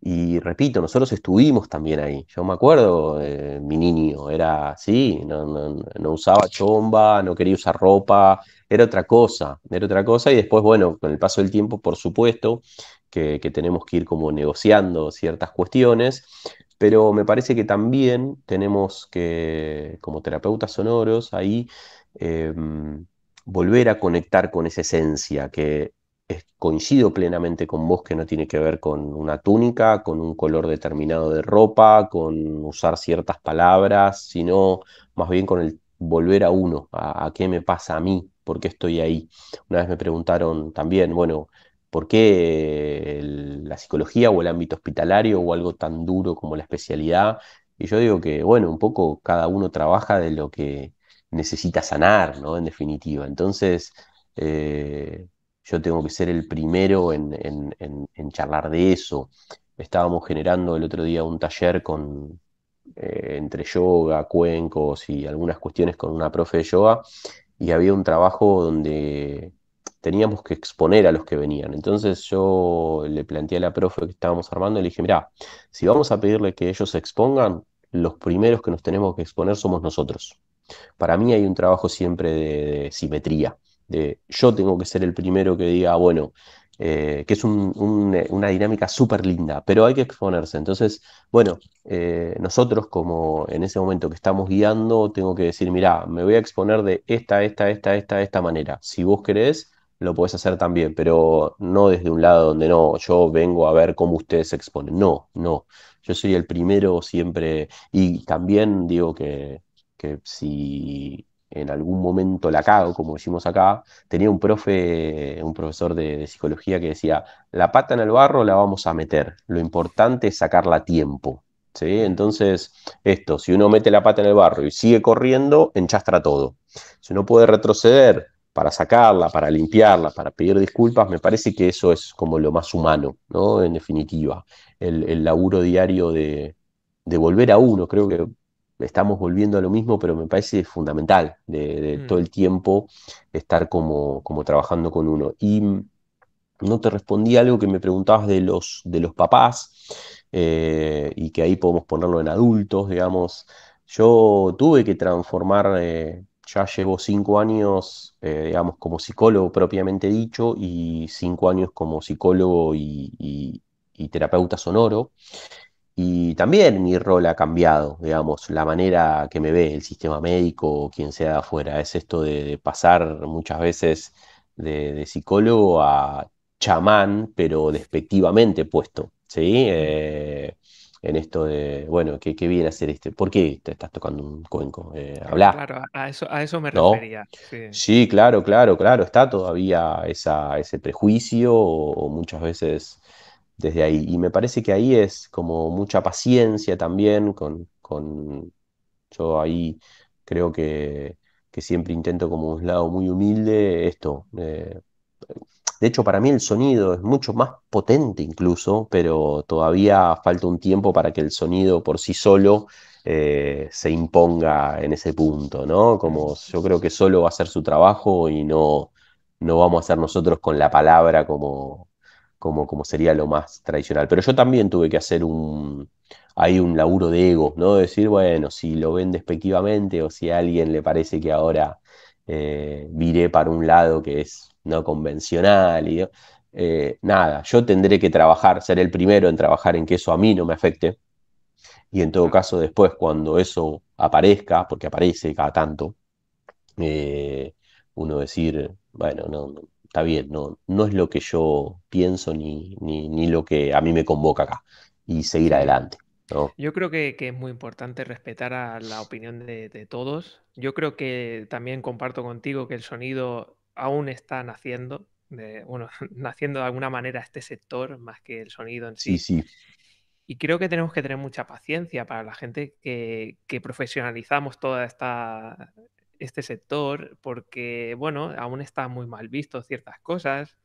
Y repito, nosotros estuvimos también ahí. Yo me acuerdo, eh, mi niño era así, no, usaba chomba, no quería usar ropa, era otra cosa, era otra cosa. Y después, bueno, con el paso del tiempo, por supuesto, que, tenemos que ir como negociando ciertas cuestiones, pero me parece que también tenemos que, como terapeutas sonoros, ahí... Em, volver a conectar con esa esencia que coincido plenamente con vos que no tiene que ver con una túnica, con un color determinado de ropa, con usar ciertas palabras, sino más bien con el volver a uno, a, qué me pasa a mí, por qué estoy ahí. Una vez me preguntaron también, bueno, ¿por qué la psicología o el ámbito hospitalario o algo tan duro como la especialidad? Y yo digo que, bueno, un poco cada uno trabaja de lo que necesita sanar, ¿no? En definitiva. Entonces, eh, yo tengo que ser el primero en, charlar de eso. Estábamos generando el otro día un taller con eh, entre yoga, cuencos y algunas cuestiones con una profe de yoga, y había un trabajo donde teníamos que exponer a los que venían. Entonces yo le planteé a la profe que estábamos armando y le dije, mira, si vamos a pedirle que ellos se expongan, los primeros que nos tenemos que exponer somos nosotros. Para mí hay un trabajo siempre de, simetría, de yo tengo que ser el primero que diga, bueno, eh, que es una dinámica súper linda, pero hay que exponerse. Entonces, bueno, eh, nosotros como en ese momento que estamos guiando, tengo que decir, mira, me voy a exponer de esta, esta, esta, esta, esta manera. Si vos querés, lo podés hacer también, pero no desde un lado donde no, yo vengo a ver cómo ustedes se exponen. No, no. Yo soy el primero siempre y también digo que que si en algún momento la cago, como decimos acá, tenía un profe, un profesor de, psicología que decía, la pata en el barro la vamos a meter, lo importante es sacarla a tiempo. ¿Sí? Entonces, esto, si uno mete la pata en el barro y sigue corriendo, enchastra todo. Si uno puede retroceder para sacarla, para limpiarla, para pedir disculpas, me parece que eso es como lo más humano, ¿no? En definitiva, el, laburo diario de, de volver a uno, creo que estamos volviendo a lo mismo, pero me parece fundamental de, mm. todo el tiempo estar como, como trabajando con uno. Y mm, no te respondí algo que me preguntabas de los, de los papás eh, y que ahí podemos ponerlo en adultos, digamos. Yo tuve que transformar, eh, ya llevo cinco años, eh, digamos, como psicólogo propiamente dicho y cinco años como psicólogo y terapeuta sonoro. Y también mi rol ha cambiado, digamos, la manera que me ve el sistema médico o quien sea de afuera. Es esto de, pasar muchas veces de, psicólogo a chamán, pero despectivamente puesto, ¿sí? Eh, en esto de, bueno, ¿qué, viene a hacer este? ¿Por qué te estás tocando un cuenco? Eh, eh, hablar. Claro, a eso, me refería. Sí. claro, claro, claro. Está todavía esa, ese prejuicio o muchas veces desde ahí. Y me parece que ahí es como mucha paciencia también con... yo ahí creo que, siempre intento como un lado muy humilde esto. Eh, de hecho, para mí el sonido es mucho más potente incluso, pero todavía falta un tiempo para que el sonido por sí solo eh, se imponga en ese punto, ¿no? Como yo creo que solo va a hacer su trabajo y no, no vamos a ser nosotros con la palabra como, como, sería lo más tradicional. Pero yo también tuve que hacer un, hay un laburo de ego, ¿no? decir, bueno, si lo ven despectivamente o si a alguien le parece que ahora eh, viré para un lado que es no convencional y eh, nada, yo tendré que trabajar, ser el primero en trabajar en que eso a mí no me afecte. Y en todo caso, después, cuando eso aparezca, porque aparece cada tanto, eh, uno decir, bueno, no bien, no, no es lo que yo pienso ni, lo que a mí me convoca acá y seguir adelante. Yo creo que, es muy importante respetar a la opinión de, todos. Yo creo que también comparto contigo que el sonido aún está naciendo, de, bueno, naciendo de alguna manera este sector más que el sonido en sí. Sí, Y creo que tenemos que tener mucha paciencia para la gente que profesionalizamos toda esta, este sector porque, bueno, aún está muy mal visto ciertas cosas.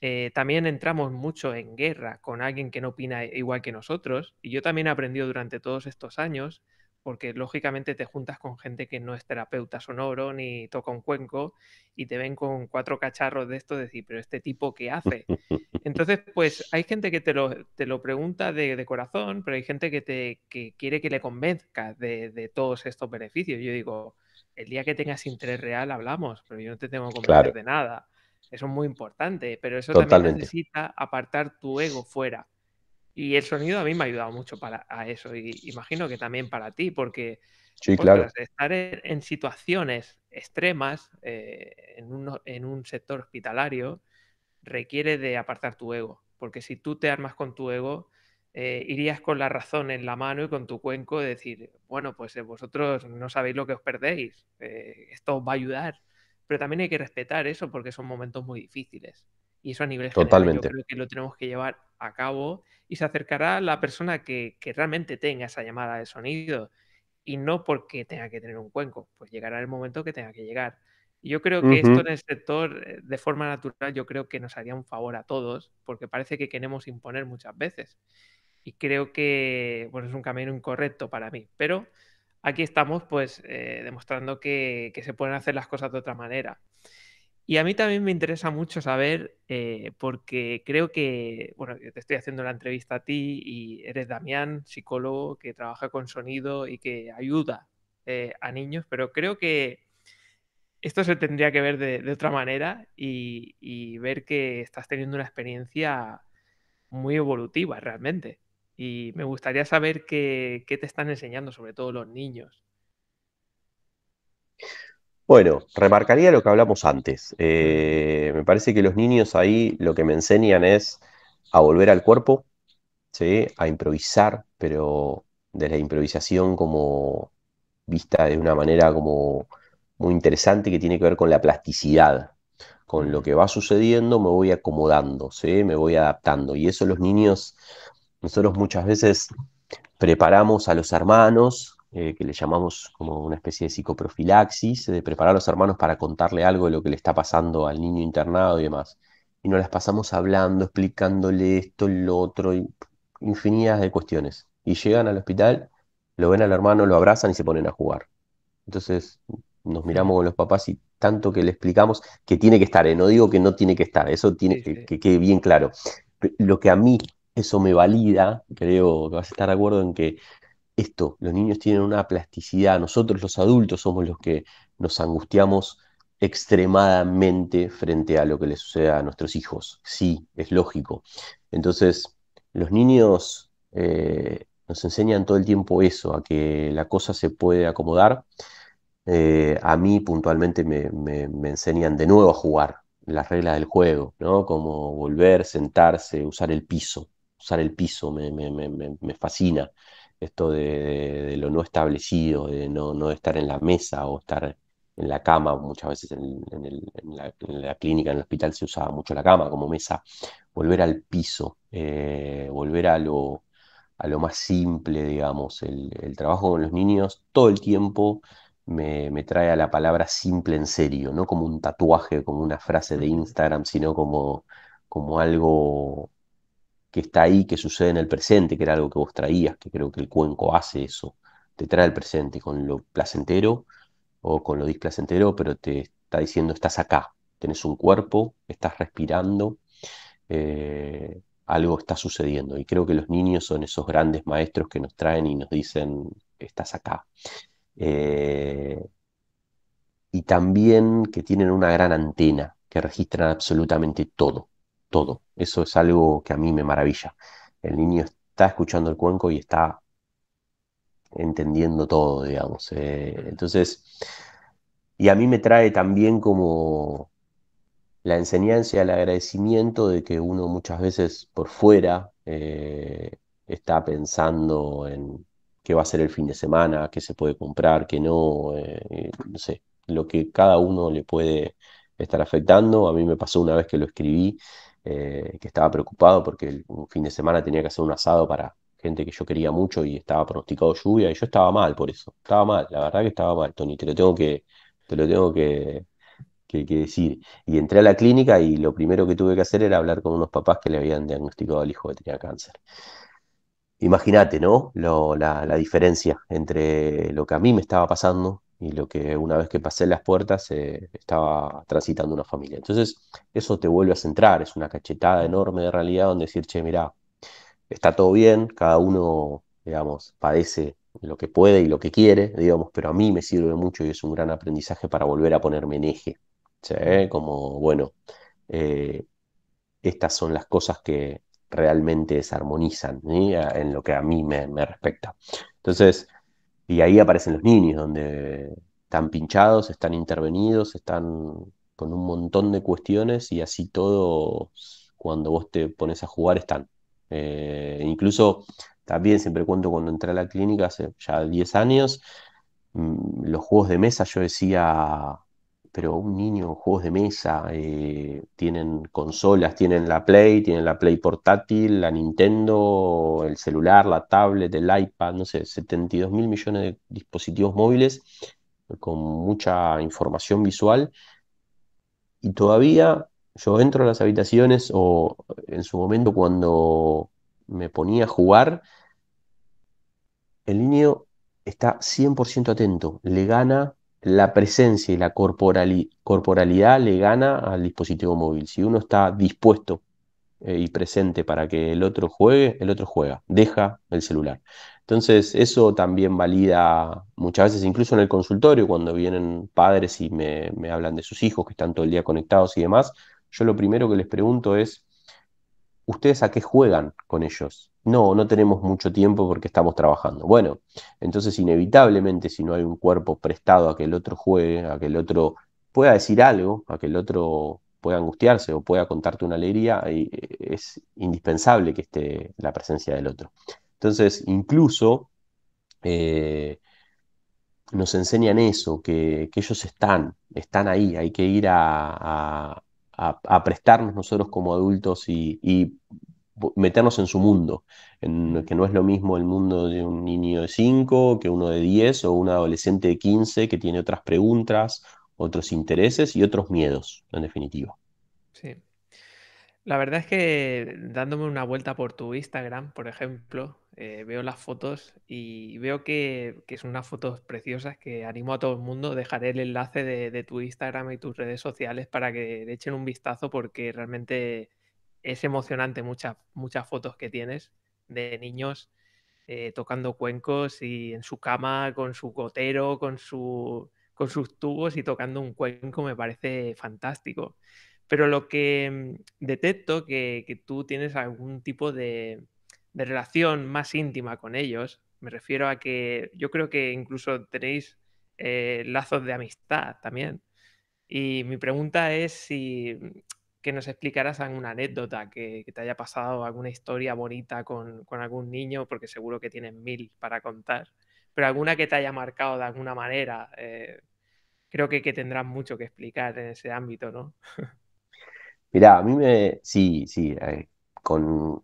Eh, también entramos mucho en guerra con alguien que no opina e, igual que nosotros. Y yo también he aprendido durante todos estos años, porque lógicamente te juntas con gente que no es terapeuta sonoro ni toca un cuenco y te ven con cuatro cacharros de esto, decir, pero este tipo qué hace. Entonces, pues hay gente que te lo, te lo pregunta de, corazón, pero hay gente que, te, quiere que le convenzca de, de todos estos beneficios. Yo digo, el día que tengas interés real hablamos, pero yo no te tengo que convencer de nada. Eso es muy importante, pero eso también necesita apartar tu ego fuera. Y el sonido a mí me ha ayudado mucho para a eso y imagino que también para ti, porque estar en, situaciones extremas eh, en, un, en un sector hospitalario requiere de apartar tu ego, porque si tú te armas con tu ego, eh, irías con la razón en la mano y con tu cuenco decir, bueno, pues eh, vosotros no sabéis lo que os perdéis, eh, esto os va a ayudar. Pero también hay que respetar eso porque son momentos muy difíciles. Y eso a nivel Totalmente. yo creo que lo tenemos que llevar a cabo y se acercará la persona que, que realmente tenga esa llamada de sonido y no porque tenga que tener un cuenco, pues llegará el momento que tenga que llegar. Yo creo que esto en el sector, de forma natural, yo creo que nos haría un favor a todos, porque parece que queremos imponer muchas veces y creo que bueno, es un camino incorrecto para mí. Pero aquí estamos pues eh, demostrando que, se pueden hacer las cosas de otra manera. Y a mí también me interesa mucho saber, eh, porque creo que, bueno, te estoy haciendo la entrevista a ti y eres Damián, psicólogo que trabaja con sonido y que ayuda eh, a niños, pero creo que esto se tendría que ver de, otra manera y ver que estás teniendo una experiencia muy evolutiva realmente. Y me gustaría saber qué, te están enseñando, sobre todo los niños. Bueno, remarcaría lo que hablamos antes. Eh, me parece que los niños ahí lo que me enseñan es a volver al cuerpo, a improvisar, pero de la improvisación como vista de una manera como muy interesante que tiene que ver con la plasticidad. Con lo que va sucediendo me voy acomodando, me voy adaptando. Y eso los niños nosotros muchas veces preparamos a los hermanos, eh, que le llamamos como una especie de psicoprofilaxis, de preparar a los hermanos para contarle algo de lo que le está pasando al niño internado y demás. Y nos las pasamos hablando, explicándole esto, lo otro, infinidad de cuestiones. Y llegan al hospital, lo ven al hermano, lo abrazan y se ponen a jugar. Entonces nos miramos con los papás y tanto que le explicamos que tiene que estar, eh, no digo que no tiene que estar, eso tiene que, que quede bien claro. Lo que a mí eso me valida, creo que vas a estar de acuerdo en que esto, los niños tienen una plasticidad, nosotros los adultos somos los que nos angustiamos extremadamente frente a lo que le sucede a nuestros hijos. Sí, es lógico. Entonces, los niños eh, nos enseñan todo el tiempo eso, a que la cosa se puede acomodar. Eh, a mí puntualmente me, me, enseñan de nuevo a jugar las reglas del juego, ¿no? Como volver, sentarse, usar el piso usar el piso, me, me, fascina esto de, lo no establecido, de no, no, estar en la mesa o estar en la cama, muchas veces en, la, clínica, en el hospital se usaba mucho la cama como mesa, volver al piso, eh, volver a lo, a lo más simple, digamos, el, trabajo con los niños todo el tiempo me, trae a la palabra simple en serio, no como un tatuaje, como una frase de Instagram, sino como, como algo que está ahí, que sucede en el presente, que era algo que vos traías, que creo que el cuenco hace eso, te trae el presente con lo placentero o con lo displacentero, pero te está diciendo estás acá, tenés un cuerpo, estás respirando, eh, algo está sucediendo. Y creo que los niños son esos grandes maestros que nos traen y nos dicen estás acá. Eh, y también que tienen una gran antena, que registran absolutamente todo todo. Eso es algo que a mí me maravilla. El niño está escuchando el cuenco y está entendiendo todo, digamos. Eh, entonces, y a mí me trae también como la enseñanza el agradecimiento de que uno muchas veces por fuera eh, está pensando en qué va a ser el fin de semana, qué se puede comprar, qué no, eh, no sé, lo que cada uno le puede estar afectando. A mí me pasó una vez que lo escribí eh, que estaba preocupado porque el fin de semana tenía que hacer un asado para gente que yo quería mucho y estaba pronosticado lluvia y yo estaba mal por eso. Estaba mal, la verdad que estaba mal, Tony, te lo tengo que, te lo tengo que, decir. Y entré a la clínica y lo primero que tuve que hacer era hablar con unos papás que le habían diagnosticado al hijo que tenía cáncer. Imagínate, ¿no? la, la diferencia entre lo que a mí me estaba pasando y lo que una vez que pasé las puertas eh, estaba transitando una familia. Entonces, eso te vuelve a centrar, es una cachetada enorme de realidad donde decir, che, mirá, está todo bien, cada uno, digamos, padece lo que puede y lo que quiere, digamos, pero a mí me sirve mucho y es un gran aprendizaje para volver a ponerme en eje. Como, bueno, eh, estas son las cosas que realmente desarmonizan en lo que a mí me, me respecta. Entonces, y ahí aparecen los niños, donde están pinchados, están intervenidos, están con un montón de cuestiones y así todo cuando vos te pones a jugar, están. Eh, incluso también siempre cuento cuando entré a la clínica hace ya 10 años, mm, los juegos de mesa yo decía, pero un niño, juegos de mesa, eh, tienen consolas, tienen la Play, tienen la Play portátil, la Nintendo, el celular, la tablet, el iPad, no sé, 72 mil millones de dispositivos móviles con mucha información visual. Y todavía yo entro a las habitaciones o en su momento cuando me ponía a jugar, el niño está 100% atento, le gana la presencia y la corporalidad le gana al dispositivo móvil. Si uno está dispuesto eh, y presente para que el otro juegue, el otro juega, deja el celular. Entonces eso también valida muchas veces, incluso en el consultorio, cuando vienen padres y me hablan de sus hijos que están todo el día conectados y demás, yo lo primero que les pregunto es, ¿ustedes a qué juegan con ellos? No, no tenemos mucho tiempo porque estamos trabajando. Bueno, entonces inevitablemente si no hay un cuerpo prestado a que el otro juegue, a que el otro pueda decir algo, a que el otro pueda angustiarse o pueda contarte una alegría, eh, es indispensable que esté la presencia del otro. Entonces, incluso eh, nos enseñan eso, que, ellos están, están ahí, hay que ir a, a, prestarnos nosotros como adultos y, meternos en su mundo, en, que no es lo mismo el mundo de un niño de 5 que uno de 10 o un adolescente de 15 que tiene otras preguntas, otros intereses y otros miedos, en definitiva. Sí. La verdad es que dándome una vuelta por tu Instagram, por ejemplo, eh, veo las fotos y veo que, que, son unas fotos preciosas que animo a todo el mundo. Dejaré el enlace de, tu Instagram y tus redes sociales para que le echen un vistazo porque realmente es emocionante muchas, muchas fotos que tienes de niños eh, tocando cuencos y en su cama con su gotero, con, su, con sus tubos y tocando un cuenco me parece fantástico. Pero lo que mm, detecto que, que tú tienes algún tipo de, de relación más íntima con ellos. Me refiero a que yo creo que incluso tenéis eh, lazos de amistad también. Y mi pregunta es si que nos explicaras alguna anécdota que, te haya pasado, alguna historia bonita con, algún niño, porque seguro que tienes mil para contar, pero alguna que te haya marcado de alguna manera. Eh, creo que, que tendrás mucho que explicar en ese ámbito, ¿no? Mira, a mí me... Sí, sí, eh, con,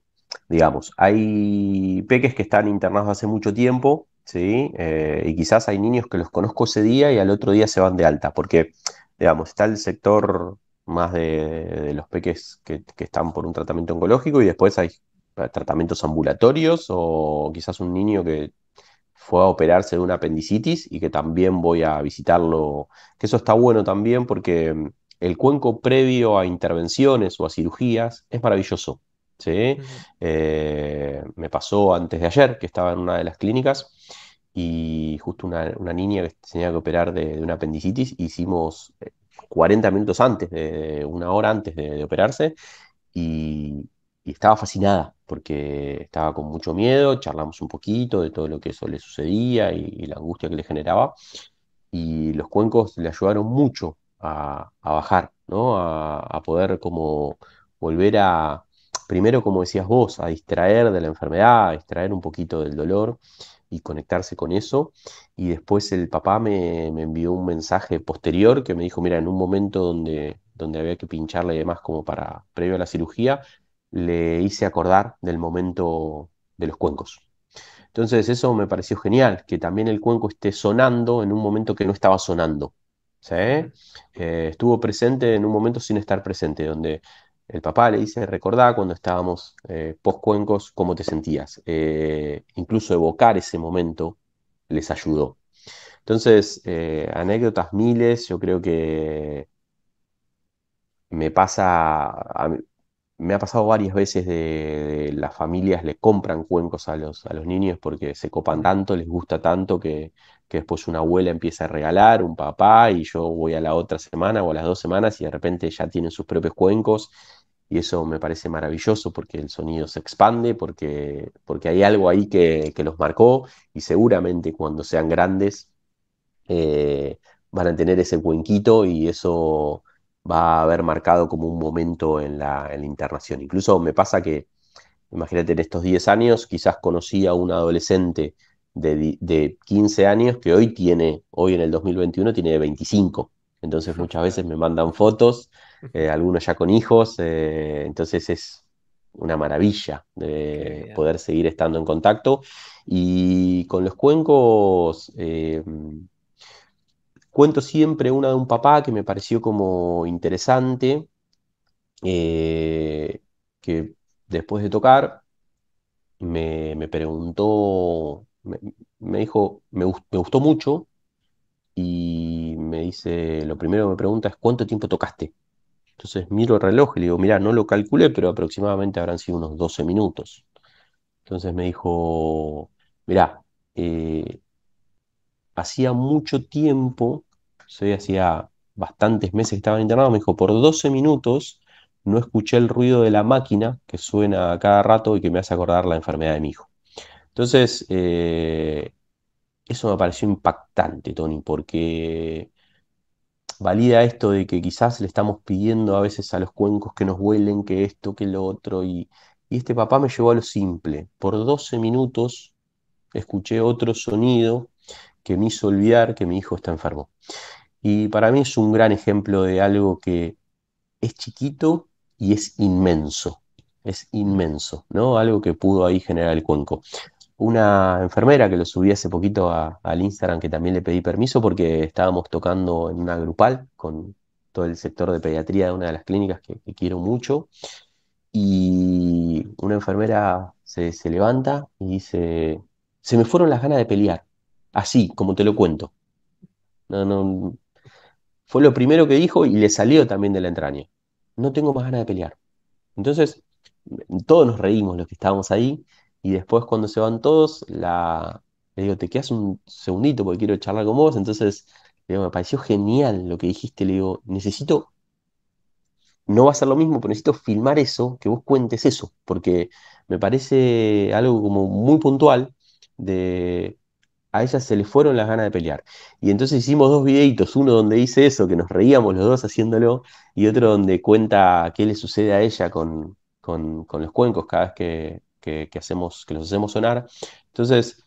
digamos, hay peques que están internados hace mucho tiempo, ¿sí? Eh, y quizás hay niños que los conozco ese día y al otro día se van de alta, porque, digamos, está el sector más de, los peques que, que, están por un tratamiento oncológico y después hay eh, tratamientos ambulatorios o quizás un niño que fue a operarse de una apendicitis y que también voy a visitarlo, que eso está bueno también porque mm, el cuenco previo a intervenciones o a cirugías es maravilloso. Eh, me pasó antes de ayer que estaba en una de las clínicas y justo una, niña que tenía que operar de, una apendicitis, hicimos 40 eh, minutos antes, de, una hora antes de, operarse y, estaba fascinada porque estaba con mucho miedo, charlamos un poquito de todo lo que eso le sucedía y, la angustia que le generaba, y los cuencos le ayudaron mucho a, bajar, ¿no? A, a, poder como volver a, primero, como decías vos, a distraer de la enfermedad, a distraer un poquito del dolor y conectarse con eso. Y después el papá me, envió un mensaje posterior que me dijo, mira, en un momento donde, donde había que pincharle y demás como para previo a la cirugía, le hice acordar del momento de los cuencos. Entonces eso me pareció genial, que también el cuenco esté sonando en un momento que no estaba sonando. ¿sí? Eh, estuvo presente en un momento sin estar presente, donde el papá le dice, recordá cuando estábamos eh, post-cuencos cómo te sentías. Eh, incluso evocar ese momento les ayudó. Entonces, eh, anécdotas miles, yo creo que me pasa, me ha pasado varias veces de, las familias le compran cuencos a los, a los niños porque se copan tanto, les gusta tanto que, que después una abuela empieza a regalar, un papá, y yo voy a la otra semana o a las dos semanas y de repente ya tienen sus propios cuencos y eso me parece maravilloso porque el sonido se expande, porque, porque hay algo ahí que, los marcó y seguramente cuando sean grandes eh, van a tener ese cuenquito y eso va a haber marcado como un momento en la, internación. Incluso me pasa que, imagínate, en estos 10 años quizás conocí a un adolescente de, de 15 años que hoy tiene, hoy en el 2021 tiene 25. Entonces muchas veces me mandan fotos eh, algunos ya con hijos, eh, entonces es una maravilla de poder seguir estando en contacto. Y con los cuencos, eh, cuento siempre una de un papá que me pareció como interesante, que después de tocar me, preguntó, me, dijo, me gustó mucho, y me dice, lo primero que me pregunta es, ¿cuánto tiempo tocaste? Entonces miro el reloj y le digo, mirá, no lo calculé, pero aproximadamente habrán sido unos 12 minutos. Entonces me dijo, mirá, eh, hacía mucho tiempo, sea, hacía bastantes meses que estaba internado, me dijo, por 12 minutos no escuché el ruido de la máquina que suena a cada rato y que me hace acordar la enfermedad de mi hijo. Entonces, eh, eso me pareció impactante, Tony, porque valida esto de que quizás le estamos pidiendo a veces a los cuencos que nos huelen, que esto, que lo otro, y, y este papá me llevó a lo simple. Por 12 minutos escuché otro sonido que me hizo olvidar que mi hijo está enfermo. Y para mí es un gran ejemplo de algo que es chiquito y es inmenso. Es inmenso, ¿no? Algo que pudo ahí generar el cuenco una enfermera que lo subí hace poquito al Instagram, que también le pedí permiso porque estábamos tocando en una grupal con todo el sector de pediatría de una de las clínicas que, quiero mucho. Y una enfermera se, se, levanta y dice, se me fueron las ganas de pelear, así como te lo cuento. No, no, fue lo primero que dijo y le salió también de la entraña. No tengo más ganas de pelear. Entonces, todos nos reímos los que estábamos ahí y después cuando se van todos, la, le digo, te quedas un segundito porque quiero charlar con vos. Entonces, le digo, me pareció genial lo que dijiste. Le digo, necesito, no va a ser lo mismo, pero necesito filmar eso, que vos cuentes eso, porque me parece algo como muy puntual de... A ella se le fueron las ganas de pelear. Y entonces hicimos dos videitos, uno donde dice eso, que nos reíamos los dos haciéndolo, y otro donde cuenta qué le sucede a ella con los cuencos cada vez que, que, hacemos, que los hacemos sonar. Entonces,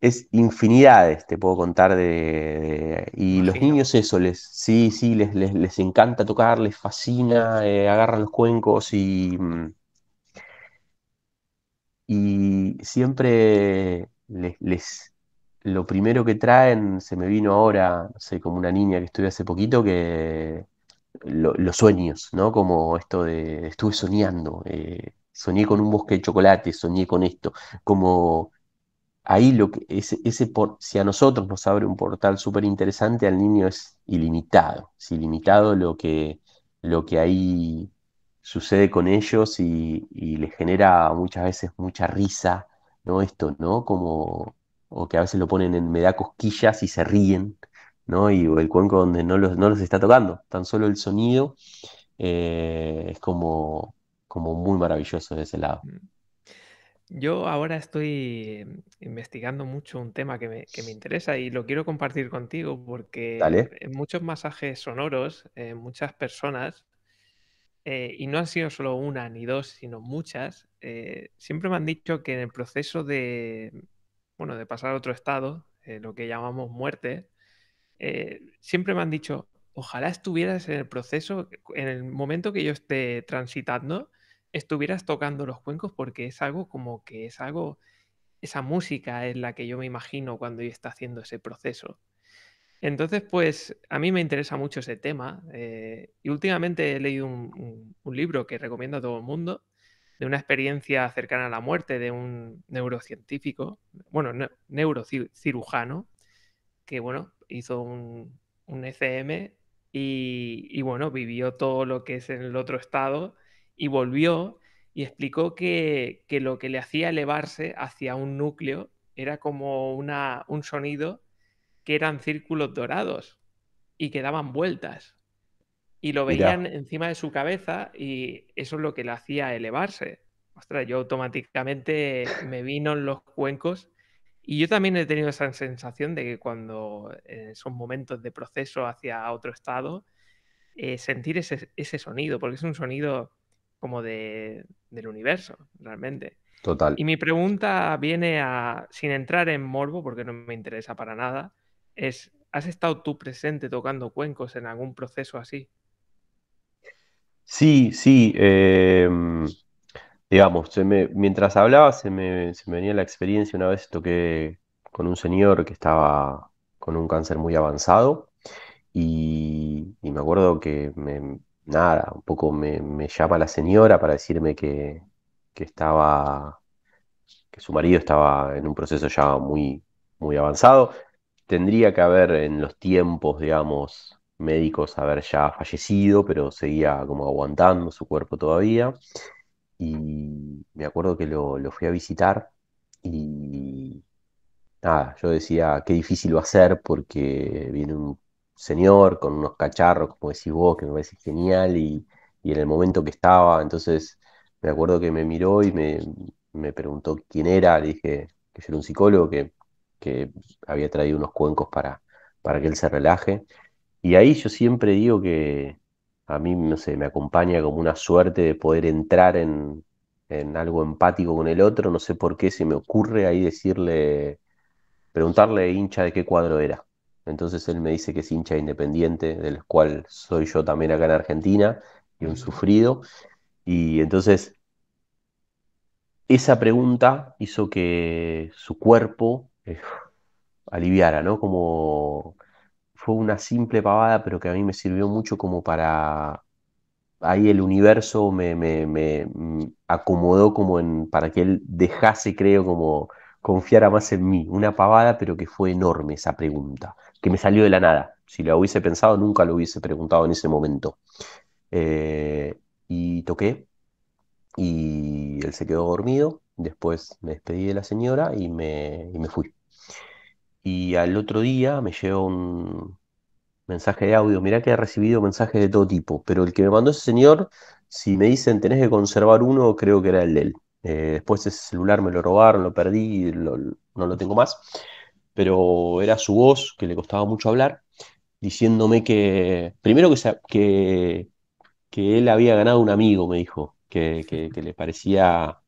es infinidades, te puedo contar de... y los niños eso, les, sí, sí, les, les, encanta tocar, les fascina, eh, agarran los cuencos y... Mm, y siempre les, lo primero que traen, se me vino ahora, sé, como una niña que estuve hace poquito, que los sueños, ¿no? Como esto de estuve soñando. Eh, soñé con un bosque de chocolate, soñé con esto, como ahí lo que ese, ese por, si a nosotros nos abre un portal súper interesante, al niño es ilimitado, es ilimitado lo que, lo que ahí sucede con ellos y, les genera muchas veces mucha risa, ¿no? Esto, ¿no? Como, o que a veces lo ponen en me da cosquillas y se ríen, ¿no? Y el cuenco donde no los, no los está tocando, tan solo el sonido eh, es como como muy maravilloso de ese lado. Mm. Yo ahora estoy em, investigando mucho un tema que me, interesa y lo quiero compartir contigo porque en muchos masajes sonoros, en eh, muchas personas, eh, y no han sido solo una ni dos, sino muchas, eh, siempre me han dicho que en el proceso de, bueno, de pasar a otro estado, lo que llamamos muerte, siempre me han dicho, ojalá estuvieras en el proceso, en el momento que yo esté transitando, estuvieras tocando los cuencos porque es algo como que es algo, esa música es la que yo me imagino cuando yo está haciendo ese proceso. Entonces, pues a mí me interesa mucho ese tema eh, y últimamente he leído un, libro que recomiendo a todo el mundo de una experiencia cercana a la muerte de un neurocientífico, bueno, neurocirujano, que bueno, hizo un, ECM y, bueno, vivió todo lo que es en el otro estado y volvió y explicó que, lo que le hacía elevarse hacia un núcleo era como una, un sonido que eran círculos dorados y que daban vueltas. Y lo veían encima de su cabeza y eso es lo que le hacía elevarse. Ostras, yo automáticamente me vino en los cuencos y yo también he tenido esa sensación de que cuando son momentos de proceso hacia otro estado, eh, sentir ese, ese, sonido, porque es un sonido como de, del universo, realmente. Total. Y mi pregunta viene a, sin entrar en morbo, porque no me interesa para nada, es, ¿has estado tú presente tocando cuencos en algún proceso así? Sí, sí. Em, digamos, mientras hablaba se me, se venía la experiencia, una vez toqué con un señor que estaba con un cáncer muy avanzado y me acuerdo que me, nada, un poco me, llama la señora para decirme que, estaba, que su marido estaba en un proceso ya muy, muy avanzado. Tendría que haber en los tiempos, digamos, médicos haber ya fallecido, pero seguía como aguantando su cuerpo todavía. Y me acuerdo que lo, lo fui a visitar y nada, yo decía, qué difícil va a ser porque viene un señor con unos cacharros, como decís vos, que me parece genial y, en el momento que estaba, entonces me acuerdo que me miró y me, me preguntó quién era, le dije que yo era un psicólogo que, había traído unos cuencos para, para que él se relaje. Y ahí yo siempre digo que a mí, no sé, me acompaña como una suerte de poder entrar en, en algo empático con el otro. No sé por qué se me ocurre ahí decirle, preguntarle hincha de qué cuadro era. Entonces él me dice que es hincha independiente, del cual soy yo también acá en Argentina, y un sufrido. Y entonces esa pregunta hizo que su cuerpo eh, aliviara, ¿no? Como fue una simple pavada, pero que a mí me sirvió mucho como para... Ahí el universo me, me, me mm, acomodó como en, para que él dejase, creo, como confiara más en mí. Una pavada, pero que fue enorme esa pregunta que me salió de la nada. Si lo hubiese pensado, nunca lo hubiese preguntado en ese momento. Eh, y toqué y él se quedó dormido. Después me despedí de la señora y me, me fui. Y al otro día me llegó un mensaje de audio. Mirá que he recibido mensajes de todo tipo, pero el que me mandó ese señor, si me dicen tenés que conservar uno, creo que era el de él. Eh, después ese celular me lo robaron, lo perdí, no lo tengo más pero era su voz, que le costaba mucho hablar, diciéndome que, primero que, que, que él había ganado un amigo, me dijo, que, le parecía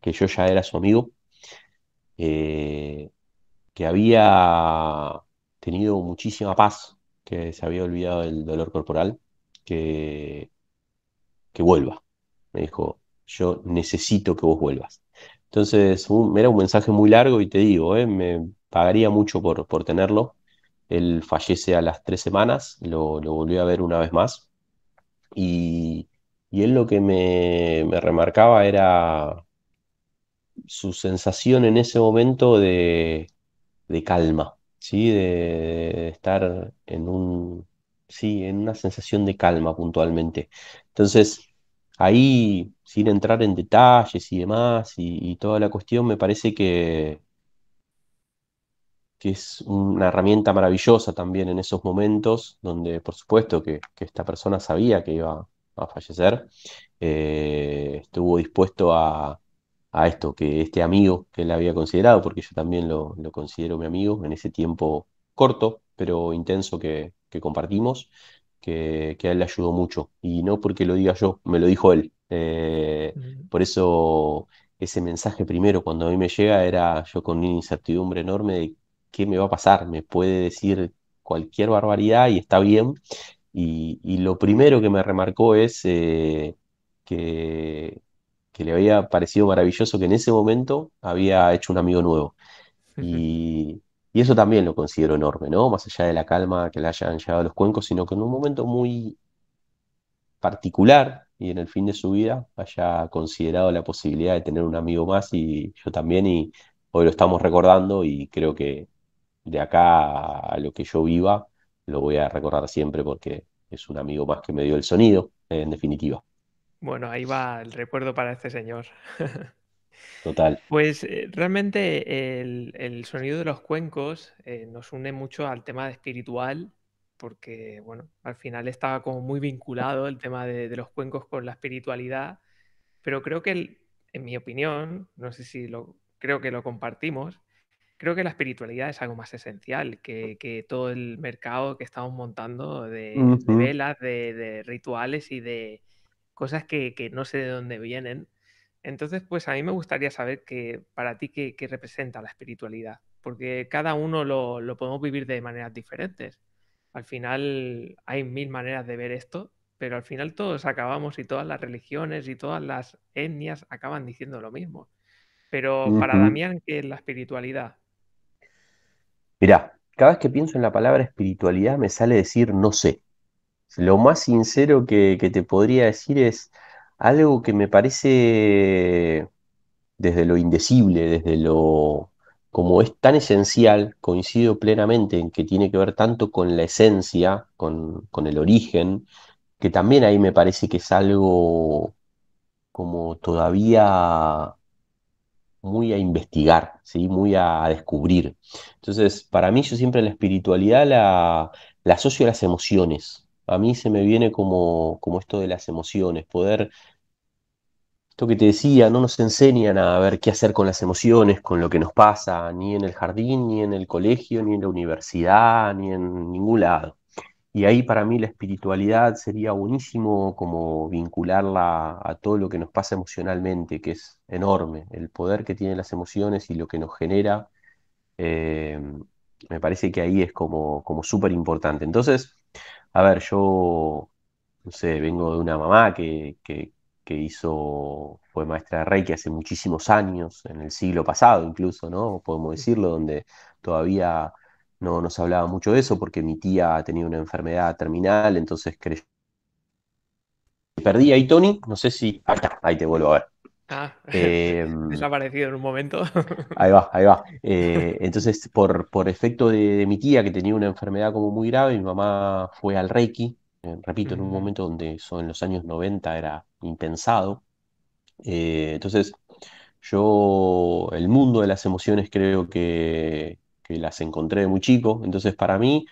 que yo ya era su amigo, eh, que había tenido muchísima paz, que se había olvidado del dolor corporal, que, que vuelva. Me dijo, yo necesito que vos vuelvas. Entonces, era un mensaje muy largo y te digo, eh, me pagaría mucho por, tenerlo. Él fallece a las tres semanas, lo, volví a ver una vez más. Y, y él lo que me, me, remarcaba era su sensación en ese momento de, de calma, ¿sí? De, de, estar en un, sí, en una sensación de calma puntualmente. Entonces, ahí, sin entrar en detalles y demás, y, toda la cuestión, me parece que, que es una herramienta maravillosa también en esos momentos, donde por supuesto que, esta persona sabía que iba a fallecer, eh, estuvo dispuesto a, a, esto, que este amigo que él había considerado, porque yo también lo, considero mi amigo en ese tiempo corto, pero intenso que, que compartimos, que, a él le ayudó mucho. Y no porque lo diga yo, me lo dijo él. Eh, por eso ese mensaje primero cuando a mí me llega era yo con una incertidumbre enorme de qué me va a pasar. Me puede decir cualquier barbaridad y está bien. Y, lo primero que me remarcó es eh, que, que le había parecido maravilloso que en ese momento había hecho un amigo nuevo. Y, y eso también lo considero enorme, ¿no? Más allá de la calma que le hayan llevado los cuencos, sino que en un momento muy particular y en el fin de su vida haya considerado la posibilidad de tener un amigo más y yo también y hoy lo estamos recordando y creo que de acá a lo que yo viva lo voy a recordar siempre porque es un amigo más que me dio el sonido, en definitiva. Bueno, ahí va el recuerdo para este señor. Total. Pues eh, realmente el, sonido de los cuencos eh, nos une mucho al tema espiritual, porque bueno, al final estaba como muy vinculado el tema de, los cuencos con la espiritualidad, pero creo que, en mi opinión, no sé si lo creo que lo compartimos, creo que la espiritualidad es algo más esencial que, todo el mercado que estamos montando de, velas, de, rituales y de cosas que, no sé de dónde vienen entonces, pues a mí me gustaría saber que para ti qué, representa la espiritualidad, porque cada uno lo, podemos vivir de maneras diferentes. Al final hay mil maneras de ver esto, pero al final todos acabamos y todas las religiones y todas las etnias acaban diciendo lo mismo. Pero para Damián, ¿qué es la espiritualidad? Mirá, cada vez que pienso en la palabra espiritualidad me sale decir no sé. Lo más sincero que te podría decir es, algo que me parece desde lo indecible, desde lo como es tan esencial, coincido plenamente en que tiene que ver tanto con la esencia, con, con el origen, que también ahí me parece que es algo como todavía muy a investigar, muy a descubrir. Entonces, para mí yo siempre la espiritualidad la, la asocio a las emociones, a mí se me viene como, como esto de las emociones, poder, esto que te decía, no nos enseñan a ver qué hacer con las emociones, con lo que nos pasa, ni en el jardín, ni en el colegio, ni en la universidad, ni en ningún lado. Y ahí para mí la espiritualidad sería buenísimo como vincularla a todo lo que nos pasa emocionalmente, que es enorme, el poder que tienen las emociones y lo que nos genera. Eh, me parece que ahí es como, como súper importante. Entonces, a ver, yo, no sé, vengo de una mamá que, hizo, fue maestra de Reiki hace muchísimos años, en el siglo pasado incluso, ¿no? Podemos decirlo, donde todavía no nos hablaba mucho de eso porque mi tía tenía una enfermedad terminal, entonces creyó... Perdí ahí, Tony, no sé si... Ahí ahí te vuelvo a ver. Ah. Em, desaparecido en un momento. Ahí va, ahí va. Eh, entonces, por, por efecto de, mi tía, que tenía una enfermedad como muy grave, mi mamá fue al Reiki, eh, repito, en un mm. momento donde son en los años 90 era impensado. Eh, entonces, yo, el mundo de las emociones creo que, que las encontré de muy chico. Entonces, para mí,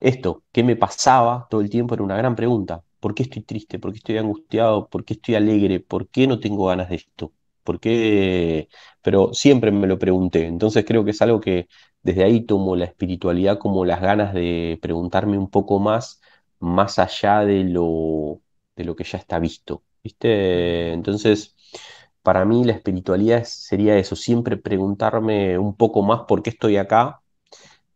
esto, ¿qué me pasaba todo el tiempo? Era una gran pregunta. ¿Por qué estoy triste? ¿Por qué estoy angustiado? ¿Por qué estoy alegre? ¿Por qué no tengo ganas de esto? ¿Por qué? Pero siempre me lo pregunté. Entonces creo que es algo que desde ahí tomo la espiritualidad como las ganas de preguntarme un poco más, más allá de lo, de lo que ya está visto. Entonces, para mí la espiritualidad sería eso, siempre preguntarme un poco más por qué estoy acá,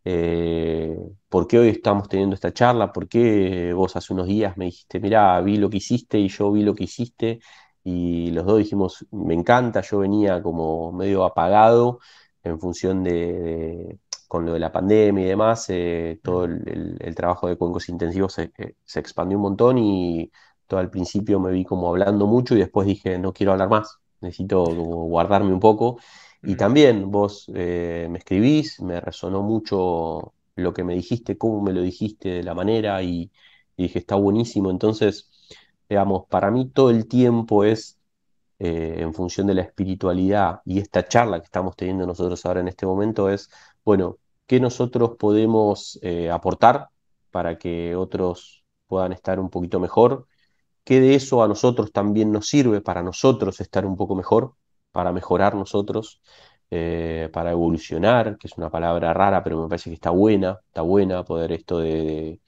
eh, ¿por qué hoy estamos teniendo esta charla? ¿Por qué vos hace unos días me dijiste, mira, vi lo que hiciste y yo vi lo que hiciste? Y los dos dijimos, me encanta, yo venía como medio apagado en función de, con lo de la pandemia y demás, eh, todo el, trabajo de cuencos intensivos eh, se, expandió un montón y todo al principio me vi como hablando mucho y después dije, no quiero hablar más, necesito guardarme un poco y también vos eh, me escribís, me resonó mucho lo que me dijiste, cómo me lo dijiste, de la manera, y, dije, está buenísimo. Entonces, digamos, para mí todo el tiempo es eh, en función de la espiritualidad y esta charla que estamos teniendo nosotros ahora en este momento es, bueno, ¿qué nosotros podemos eh, aportar para que otros puedan estar un poquito mejor? ¿Qué de eso a nosotros también nos sirve para nosotros estar un poco mejor? para mejorar nosotros, eh, para evolucionar, que es una palabra rara, pero me parece que está buena, está buena poder esto de,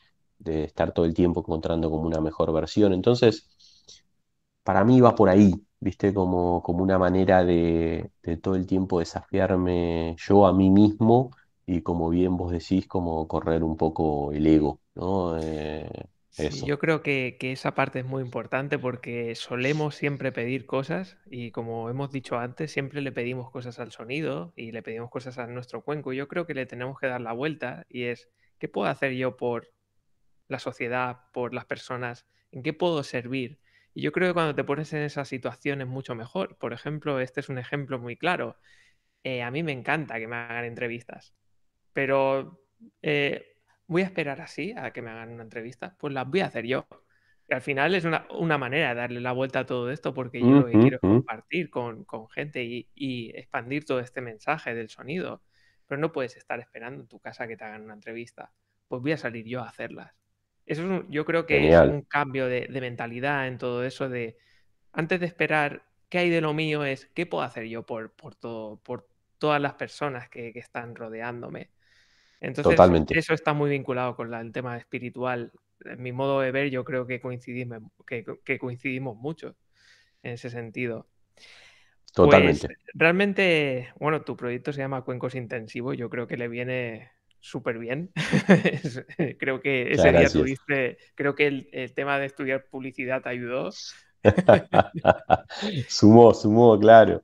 estar todo el tiempo encontrando como una mejor versión. Entonces, para mí va por ahí, ¿viste? Como, como una manera de, todo el tiempo desafiarme yo a mí mismo y como bien vos decís, como correr un poco el ego, ¿no? Eh, yo creo que, esa parte es muy importante porque solemos siempre pedir cosas y como hemos dicho antes, siempre le pedimos cosas al sonido y le pedimos cosas a nuestro cuenco. yo creo que le tenemos que dar la vuelta y es, ¿qué puedo hacer yo por la sociedad, por las personas? ¿En qué puedo servir? Y yo creo que cuando te pones en esa situación es mucho mejor. Por ejemplo, este es un ejemplo muy claro. Eh, a mí me encanta que me hagan entrevistas, pero... Eh, voy a esperar así a que me hagan una entrevista, pues las voy a hacer yo. al final es una, manera de darle la vuelta a todo esto porque yo quiero compartir con, gente y, expandir todo este mensaje del sonido. Pero no puedes estar esperando en tu casa que te hagan una entrevista. Pues voy a salir yo a hacerlas. Eso es yo creo que es un cambio de, mentalidad en todo eso de antes de esperar qué hay de lo mío es qué puedo hacer yo por, todo, por todas las personas que, que están rodeándome. Entonces, eso está muy vinculado con el tema espiritual. En mi modo de ver, yo creo que coincidimos, que, coincidimos mucho en ese sentido. Pues, Totalmente. realmente, bueno, tu proyecto se llama Cuencos Intensivos, yo creo que le viene súper bien. creo que ese creo que el, tema de estudiar publicidad te ayudó. sumó, sumó, claro.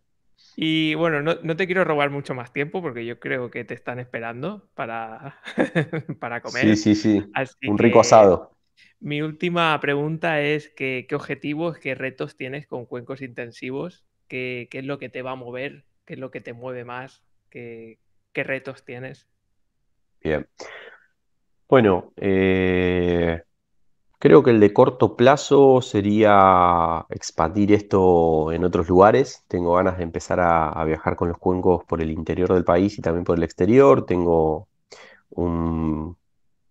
Y bueno, no, te quiero robar mucho más tiempo porque yo creo que te están esperando para, para comer. Sí, sí, sí. Un rico asado. Mi última pregunta es qué objetivos, qué retos tienes con cuencos intensivos, ¿Qué, es lo que te va a mover, qué es lo que te mueve más, qué, qué retos tienes. Bien. Bueno, eh, Creo que el de corto plazo sería expandir esto en otros lugares. Tengo ganas de empezar a, viajar con los cuencos por el interior del país y también por el exterior. Tengo un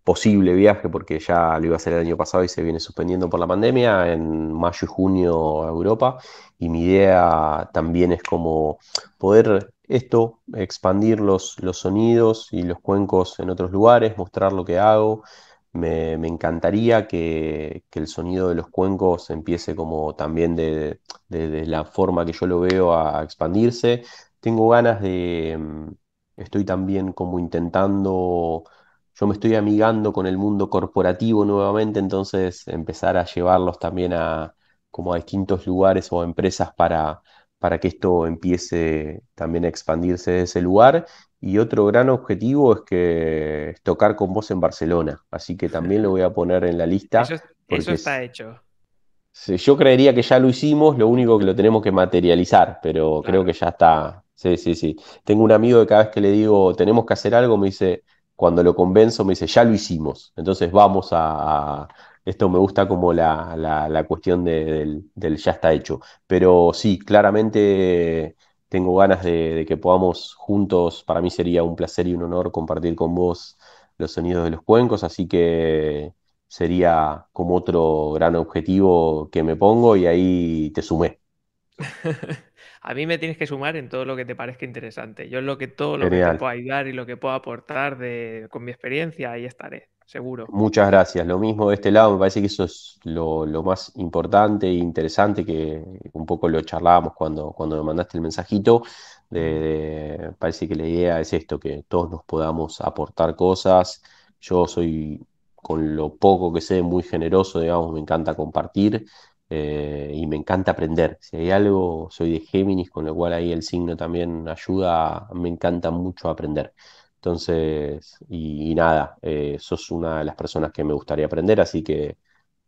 posible viaje, porque ya lo iba a hacer el año pasado y se viene suspendiendo por la pandemia, en mayo y junio a Europa. Y mi idea también es como poder esto, expandir los, los sonidos y los cuencos en otros lugares, mostrar lo que hago. Me, encantaría que, el sonido de los cuencos empiece como también de, la forma que yo lo veo a, expandirse. Tengo ganas de, mm, estoy también como intentando, yo me estoy amigando con el mundo corporativo nuevamente, entonces empezar a llevarlos también a, como a distintos lugares o empresas para, para que esto empiece también a expandirse de ese lugar y otro gran objetivo es que tocar con vos en Barcelona, así que también lo voy a poner en la lista. Eso, está hecho. Yo creería que ya lo hicimos, lo único que lo tenemos que materializar, pero creo que ya está. Sí, sí, sí. Tengo un amigo que cada vez que le digo tenemos que hacer algo, me dice, cuando lo convenzo, me dice, ya lo hicimos. Entonces vamos a. esto me gusta como la, cuestión del, ya está hecho. Pero sí, claramente tengo ganas de, que podamos juntos, para mí sería un placer y un honor compartir con vos los sonidos de los cuencos, así que sería como otro gran objetivo que me pongo y ahí te sumé. A mí me tienes que sumar en todo lo que te parezca interesante. Yo en lo que todo lo que te pueda ayudar y lo que puedo aportar de, con mi experiencia, ahí estaré seguro. Muchas gracias. Lo mismo de este lado, me parece que eso es lo, más importante e interesante que un poco lo charlábamos cuando, cuando me mandaste el mensajito. parece que la idea es esto, que todos nos podamos aportar cosas. Yo soy, con lo poco que sé, muy generoso, digamos, me encanta compartir eh, y me encanta aprender. Si hay algo, soy de Géminis, con lo cual ahí el signo también ayuda, me encanta mucho aprender. Entonces, y, nada, eh, sos una de las personas que me gustaría aprender, así que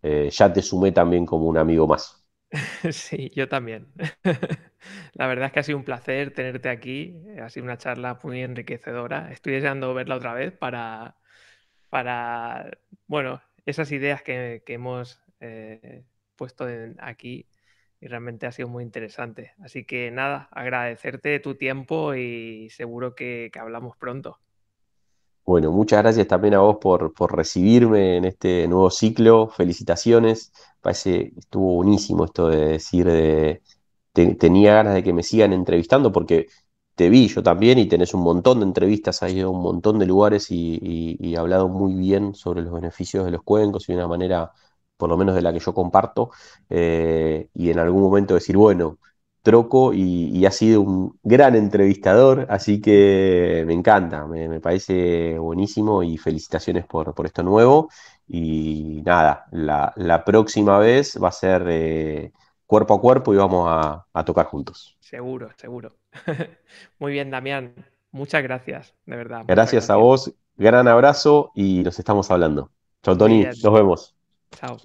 eh, ya te sumé también como un amigo más. Sí, yo también. la verdad es que ha sido un placer tenerte aquí, eh, ha sido una charla muy enriquecedora. Estoy deseando verla otra vez para, para bueno, esas ideas que, hemos puesto aquí y realmente ha sido muy interesante. Así que nada, agradecerte tu tiempo y seguro que, hablamos pronto. Bueno, muchas gracias también a vos por, recibirme en este nuevo ciclo. Felicitaciones. Parece estuvo buenísimo esto de decir de, tenía ganas de que me sigan entrevistando porque te vi yo también y tenés un montón de entrevistas, has ido a un montón de lugares y, y, y hablado muy bien sobre los beneficios de los cuencos y de una manera por lo menos de la que yo comparto, eh, y en algún momento decir, bueno, troco y, ha sido un gran entrevistador, así que me encanta, me, parece buenísimo y felicitaciones por, esto nuevo. Y nada, la, próxima vez va a ser eh, cuerpo a cuerpo y vamos a, tocar juntos. Seguro, seguro. Muy bien, Damián. Muchas gracias, de verdad. Gracias, a vos, gran abrazo y nos estamos hablando. Chao, Tony, nos vemos. How.